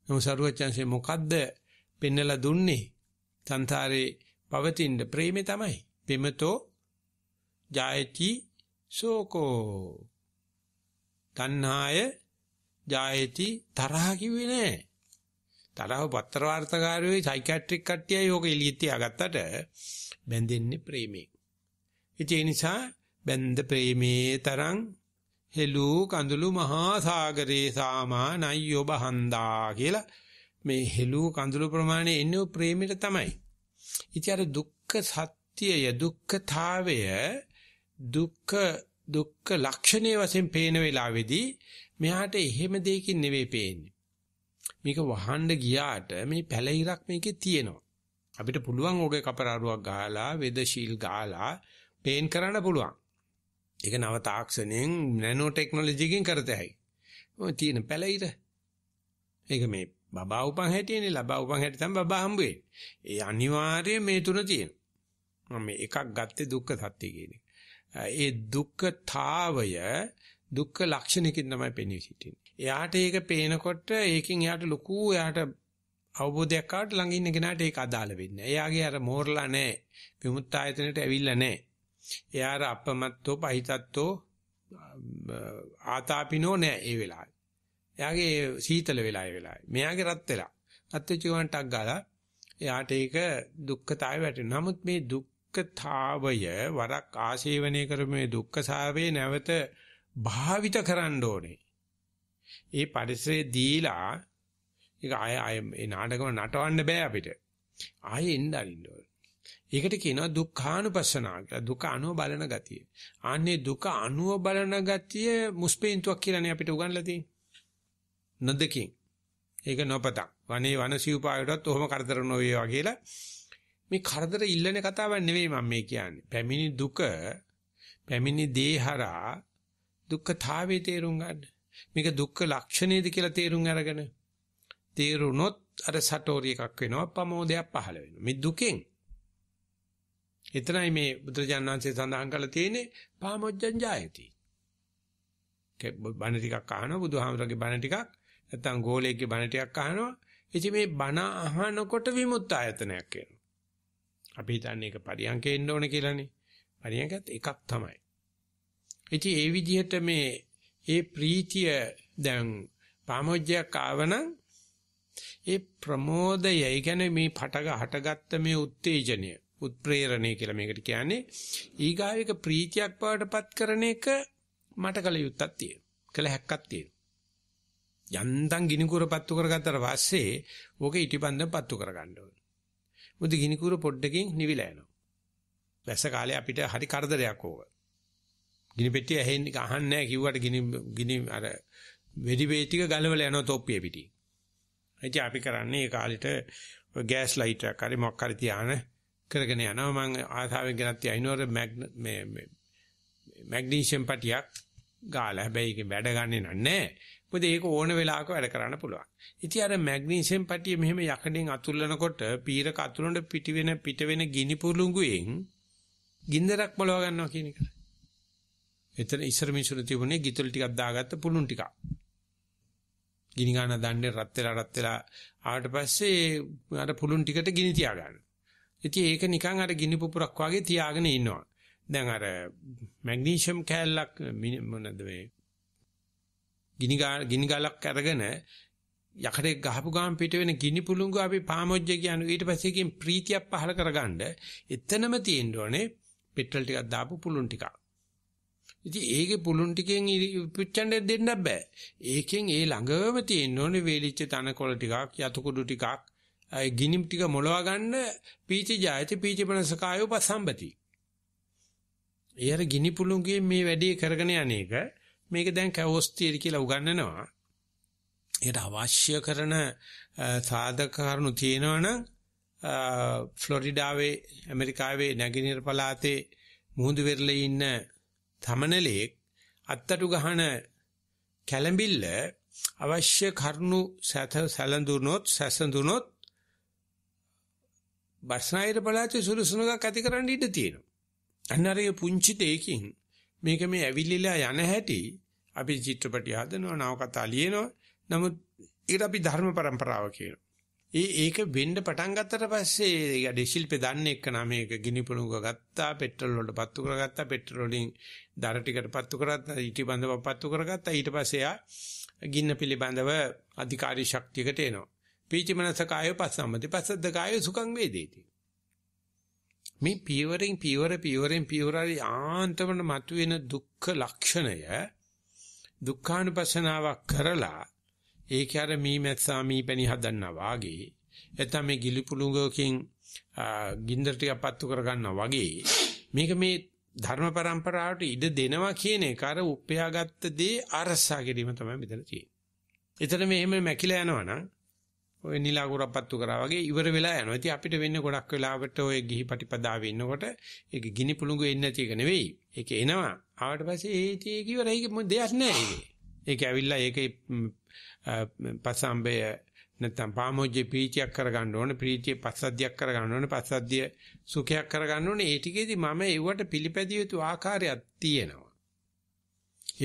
නමුත් සරුවචන්සේ මොකද්ද පෙන්නලා දුන්නේ? සංසාරේ පවතින ප්‍රේමේ තමයි. පෙමතෝ ජායති සෝකෝ තණ්හාය ජායති තරහ කිව්වේ නෑ. තරහව පත්‍ර වාර්තාකාරයෝයි සයිකියාට්‍රික් කට්ටියයි ඕක එළිය තියාගත්තට බැඳෙන්නේ ප්‍රේමයෙන්. ඒ නිසා බැඳ ප්‍රේමයේ තරම් හෙළු කඳුළු මහා සාගරේ සාමානයි ඔබ හඳා කියලා මේ හෙළු කඳුළු ප්‍රමාණය එන්නේ ප්‍රේමයට තමයි. ඉතින් අර දුක්ඛ සත්‍යය දුක්ඛතාවය දුක්ඛ දුක්ඛ ලක්ෂණයේ වශයෙන් පේන වෙලාවේදී මෙයාට එහෙම දෙයකින් නෙවෙයි පේන්නේ. මේක වහන්න ගියාට මේ පැලිරක් මේකේ තියෙනවා. අපිට පුළුවන් ඔගේ කපරාරුවක් ගහලා වෙද ශීල් ගහලා පේන් කරන්න පුළුවන්. ඒක නව තාක්ෂණයෙන් නැනෝ ටෙක්නොලොජි එකකින් කරතයි. ඔය තියෙන පැලිර. ඒක මේ බබා උපන් හැටිනේ ලබා උපන් හැටි තමයි බබා හම්බ වෙන්නේ. ඒ අනිවාර්යයෙන් මේ තුන තියෙනවා. මම එකක් ගත්තේ දුක්ඛ සත්‍ය කියන ඒ දුක්ඛතාවය දුක්ඛ ලක්ෂණකින් තමයි පෙනී සිටින්නේ. එයාට ඒක පේනකොට ඒකෙන් එයාට ලොකු එයාට අවබෝධයක් ආවට ළඟ ඉන්න කෙනාට ඒක අදාළ වෙන්නේ. එයාගේ අර මෝරලා නැහැ. විමුක්ත ආයතනෙට ඇවිල්ලා නැහැ. එයාට අපමත්තෝ පහිතත්තෝ ආතාපිනෝ නැහැ ඒ වෙලාවේ. එයාගේ සීතල වෙලා ඒ වෙලාවේ. මෙයාගේ රත් වෙලා. රත් වෙච්ච ගමන් ටක් ගාලා එයාට ඒක දුක්ඛතාවය වැටෙනවා. නමුත් මේ දුක්ඛතාවය වරක් ආශේවනය කරමේ දුක්ඛසාවේ නැවත භාවිත කරන්න ඕනේ. ඒ පරිසරය දීලා ඒක ආය ආය ඒ නාටකම නටවන්න බෑ අපිට. ආයෙ එන්න අරින්න ඕනේ. ඒකට කියනවා දුක්ඛානුපස්සනා කියලා. දුක අනුව බලන ගතිය. ආන්නේ දුක අනුව බලන ගතිය මුස්පෙන්තුවක් කියලානේ අපිට උගන්ලා තියෙන්නේ. නොදකින්. ඒක නොපතක්. වනේ වනසීවපායටත් ඔහොම කරදර නොවේවා කියලා මේ කරදර ඉල්ලන කතාවක් නෙවෙයි මම මේ කියන්නේ. පැමිණි දුක පැමිණි දේහරා දුක්ඛතාවේ තේරුම් ගන්න. මේක දුක්ඛ ලක්ෂණයද කියලා තේරුම් අරගෙන තේරුනොත් අර සටෝරි එකක් වෙනවා ප්‍රමෝදයක් පහළ වෙනවා. මේ දුකෙන් එතනයි මේ බුදුරජාණන් වහන්සේ සඳහන් කරලා තියෙන්නේ පාමොජ්ජං ජායති. බණ ටිකක් අහනවා බුදුහාමරගේ බණ ටිකක් නැත්නම් ගෝලයේගේ බණ ටිකක් අහනවා. ඉතින් මේ බණ අහනකොට විමුක්ත ආයතනයක් එනවා. අපි හිතන්නේ ඒක පරියන්කේ ඉන්න ඕනේ කියලානේ. පරියන්කත් එකක් තමයි. ඉතින් ඒ විදිහට මේ ඒ ප්‍රීතිය දැන් පාමොජ්ජයක් ආවනම් ඒ ප්‍රමෝදය කියන්නේ මේ පටග හටගත්ත මේ උත්තේජනය උත්ප්‍රේරණය කියලා මේකට කියන්නේ ඊගායක ප්‍රීතියක් බවටපත් කරන එක මට කල යුත්තක් තියෙනවා. කල හැක්කක් තියෙනවා. යන්තම් ගිනිකුර පත්තු කරගත්තට පස්සේ ඕක ඉටිපන්දම් පත්තු කරගන්න ඕනේ. මොකද ගිනිකුර පොඩ්ඩකින් නිවිලා යනවා. වැස්ස කාලේ අපිට හරි කරදරයක් ඕක. ගිනි පෙට්ටිය ඇහෙන්නේ අහන්නේ නැහැ කිව්වට ගිනි ගිනි අර වෙඩි වේ ටික ගලවලා යනවා තොප්පිය පිටින්. එච්ච අපි කරන්නේ ඒ කාලෙට ගෑස් ලයිට් එකක් හරි මොකක් හරි තියාන කරගෙන යනවා මම ආසාවෙන් ගෙනත් තියනවර මේ මැග්නීෂියම් පටියක් ගාලා හැබැයි ඒක වැඩ ගන්නෙ නැහැ. මොකද ඒක ඕන වෙලාවක වැඩ කරන්න පුළුවන්. ඉතින් අර මැග්නීෂියම් පටිය මෙහෙම යකඩෙන් අතුල්ලනකොට පීරක අතුලන පිට වෙන පිට වෙන ගිනි පුළුඟුවෙන් ගින්දරක් බලව ගන්නවා කියන එකයි. එතන ඉස්සර මිනිසුන් තිබුණේ ගිතොල් ටිකක් දාගත්ත පුළුන් ටිකක්. ගිනි ගන්න දන්නේ රත් වෙලා රත් වෙලා ආවට පස්සේ අර පුළුන් ටිකට ගිනි තියා ගන්න. ඉතින් ඒක නිකන් අර ගිනි පුපුරක් වගේ තියාගෙන ඉන්නවා. දැන් අර මැග්නීෂියම් කෑල්ලක් මොනද මේ ගිනි ගිනි ගලක් අරගෙන යකඩේ ගහපු ගාම් පිට වෙන ගිනි පුළඟු අපි පාමොජ්ජ කියන ඊට පස්සේ කියන ප්‍රීතියක් පහල කරගන්න එතනම තියෙන්න ඕනේ පෙට්‍රල් ටිකක් දාපු පුළුන් ටිකක් ඉතින් ඒකේ පුළුන් ටිකෙන් පිච්චන්නේ දෙන්න බෑ. ඒකෙන් ඒ ළඟම තියෙන්න ඕනේ වේලිච්ච තනකොළ ටිකක්, යතුකුඩු ටිකක්, ඒ ගිනි ටික මොලවා ගන්න පීචි ජායති පීචි පනසකායෝ පසම්බති. ඊයර ගිනි පුළුන්ගේ මේ වැඩේ කරගෙන යන්නේක මේක දැන් කැවොස් තියරි කියලා උගන්වනවා. ඒකට අවශ්‍ය කරන සාධක කරුණු තියෙනවනම් ෆ්ලොරිඩාවේ ඇමරිකාවේ නැගෙනහිර පළාතේ මුහුදු වෙරළේ ඉන්න තමනලේ අත්තටු ගහන කැළඹිල්ල අවශ්‍ය කරුණු සැත සැලඳුනොත් සැසඳුනොත් බස්නායර පළාතේ සුළුසුණුකක් ඇති කරන්න ඉඩ තියෙනවා. අන්නරේ පුංචි දෙයකින් මේක මේ ඇවිල්ලිලා යන හැටි අපි චිත්‍රපටි හදනවා, නවකතා ලියනවා. නමුත් ඒකට අපි ධර්ම પરම්පරාව කියනවා. ඒ ඒක වෙන්න පටන් ගත්තට පස්සේ ගැඩේ ශිල්පේ දන්නේ එක්කන මේක ගිනි පුණුක ගත්තා පෙට්‍රල් වලට පත්තු කරගත්තා පෙට්‍රල් වලින් දර ටිකට පත්තු කරගත්තා ඊටි බඳව පත්තු කරගත්තා ඊට පස්සේ ආ ගින්න පිළිබඳව අධිකාරී ශක්තියකට එනවා පීචිමනස කායෝ පස්සම්මති පස්සද්ද කායෝ සුඛං වේදේති මේ පියවරෙන් පියවර පියවරෙන් පියවරරි ආන්තමන මතුවෙන දුක්ඛ ලක්ෂණය දුක්ඛානුපස්සනාවක් කරලා ඒක අර මී මැස්සා මී පැණි හදන්නා වාගේ නැත්නම් මේ ගිලි පුළඟකින් ගින්දර ටික පත්තු කරගන්නා වගේ මේක මේ ධර්ම પરම්පරාවට ඉඩ දෙනවා කියන එක අර උපයාගත්ත දේ අරසා ගැනීම තමයි මෙතන තියෙන්නේ. එතන මෙහෙම මැකිලා යනවා නම් ඔය නිලාගුරක් පත්තු කරා වගේ ඉවර වෙලා යනවා. ඉතින් අපිට වෙන්නේ ගොඩක් වෙලාවට ඔය ගිහි පටිපදාවේ ඉන්නකොට ඒක ගිනි පුළඟු එන්නේ නැති එක නෙවෙයි. ඒක එනවා. ආවට පස්සේ ඒ ඉතින් ඒක ඉවරයි. ඒක මොන දෙයක් නැහැ. ඒක ඇවිල්ලා ඒකේ පසම්බය නැත්නම් පාමොජ්ජේ ප්‍රීතියක් කරගන්න ඕනේ ප්‍රීතිය පස්සද්ධියක් කරගන්න ඕනේ පස්සද්ධිය සුඛයක් කරගන්න ඕනේ ඒ ටිකේදී මම ඒවට පිළිපැදිය යුතු ආකාරයක් තියෙනවා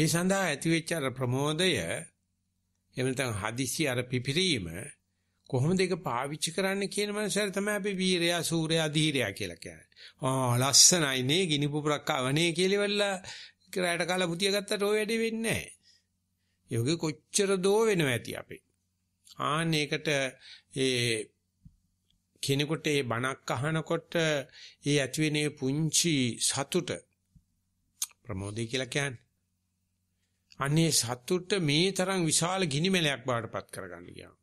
ඒ සඳහා ඇතිවෙච්ච අර ප්‍රමෝදය එහෙම නැත්නම් හදිසි අර පිපිරීම කොහොමද ඒක පාවිච්චි කරන්න කියන මනසට තමයි අපි වීරයා සූර්යා ධීරයා කියලා කියන්නේ. ආ ලස්සනයි නේ ගිනි පුපුරක් ආවනේ කියලා වෙලා කරාට කාලා පුතිය ගත්තට ඔය වැඩේ වෙන්නේ නැහැ. යෝගි කොච්චර දෝ වෙනවා ඇති අපේ. ආන්න ඒකට ඒ කෙනෙකුට ඒ බණක් අහනකොට ඒ ඇතිවෙනේ පුංචි සතුට ප්‍රමෝදය කියලා කියන්නේ. අනේ සතුට මේ තරම් විශාල ගිනිමෙලයක් බාටපත් කරගන්න කියනවා.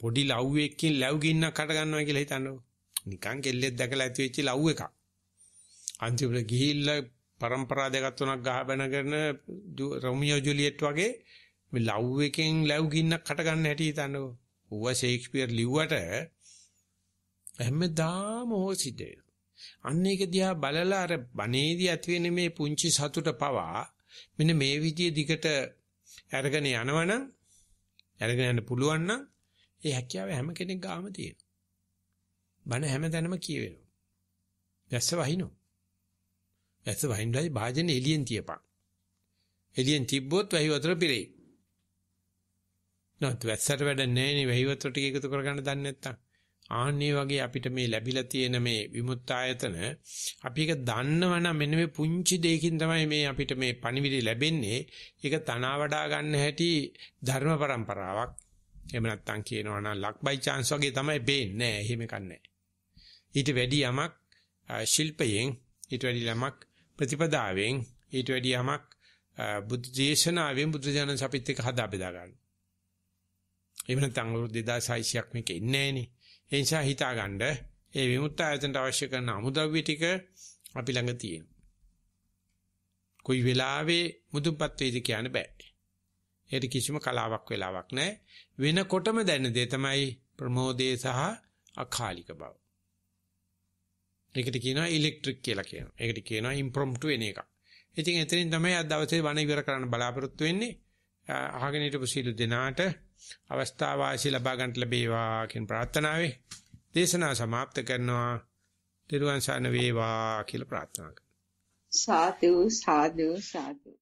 පොඩි ලව්වෙකින් ලව් ගින්නක් කඩ ගන්නවා කියලා හිතන්නකො. නිකන් කෙල්ලෙක් දැකලා ඇති වෙච්ච ලව් එකක්. අන්තිමට ගිහිල්ලා પરම්පරා දෙකක් තුනක් ගහ බැනගෙන රොමියෝ ජුලියට් වගේ මේ ලව් එකෙන් ලව් ගින්නක් කට ගන්න හැටි හිතන්නකෝ. ඌව ෂේක්ස්පියර් ලිව්වට හැමදාම හෝ සිද්ධ වෙනවා. අන්න ඒක දිහා බලලා අර බණේදී ඇති වෙන මේ පුංචි සතුට පවා මෙන්න මේ විදිය දිගට අරගෙන යනවනම් අරගෙන යන්න පුළුවන් නම් ඒ හැකියාව හැම කෙනෙක් ගාම තියෙනවා. බණ හැමදැනම කියවෙනවා. දැස්ස වහිනවා. ඇස වහින්නයි භාජන එළියෙන් තියපන්. එළියෙන් තිබ්බොත් වැහි වතුර පිරෙයි. නැත් වැස්සට වැඩ නැහැ නේ වැහි වතුර ටික එකතු කරගන්න දන්නේ නැත්තම්. ආන්නේ වගේ අපිට මේ ලැබිලා තියෙන මේ විමුක්ත ආයතන අපි එක දන්නවනම් මෙන්න මේ පුංචි දෙයකින් තමයි මේ අපිට මේ පණිවිඩය ලැබෙන්නේ. ඒක තනවා වඩා ගන්න හැටි ධර්ම પરම්පරාවක්. එහෙම නැත්තම් කියනවා නම් ලක් බයි chance වගේ තමයි වෙන්නේ. නෑ, එහෙම කන්නේ. ඊට වැඩි යමක් ශිල්පයෙන් ඊට වැඩි යමක් ප්‍රතිපදාවෙන් ඊට වැඩි යමක් බුද්ධ දේශනාවෙන් බුද්ධ ජනස අපිත් එක්ක හදා බෙදා ගන්න. එහෙම නැත්නම් අවුරුදු 2600ක් මේක ඉන්නේ නැහනේ. ඒ නිසා හිතාගන්න ඒ විමුක්ත ආයතනට අවශ්‍ය කරන අමුද්‍රව්‍ය ටික අපි ළඟ තියෙනවා. කොයි වෙලාවේ මුදුන්පත් වේද කියන්න බෑ. ඒකට කිසිම කලාවක් වෙලාවක් නැහැ. වෙනකොටම දැනෙන දේ තමයි ප්‍රමෝදයේ සහ අකාලික බව. ඒකට කියනවා ඉලෙක්ට්‍රික් කියලා කියනවා. ඒකට කියනවා ඉම්ප්‍රොම්ප්ටු වෙන එක. ඉතින් එතනින් තමයි අද දවසේ වණ ඉවර කරන්න බලාපොරොත්තු වෙන්නේ. අහගෙන හිටපු සීළු දෙනාට අවස්ථාව ආශි ලබා ගන්නට ලැබේවා කියන ප්‍රාර්ථනාවේ දේශනාව સમાપ્ત කරනවා. තිරුවන් සරණ වේවා කියලා ප්‍රාර්ථනා කරනවා. සාදු සාදු සාදු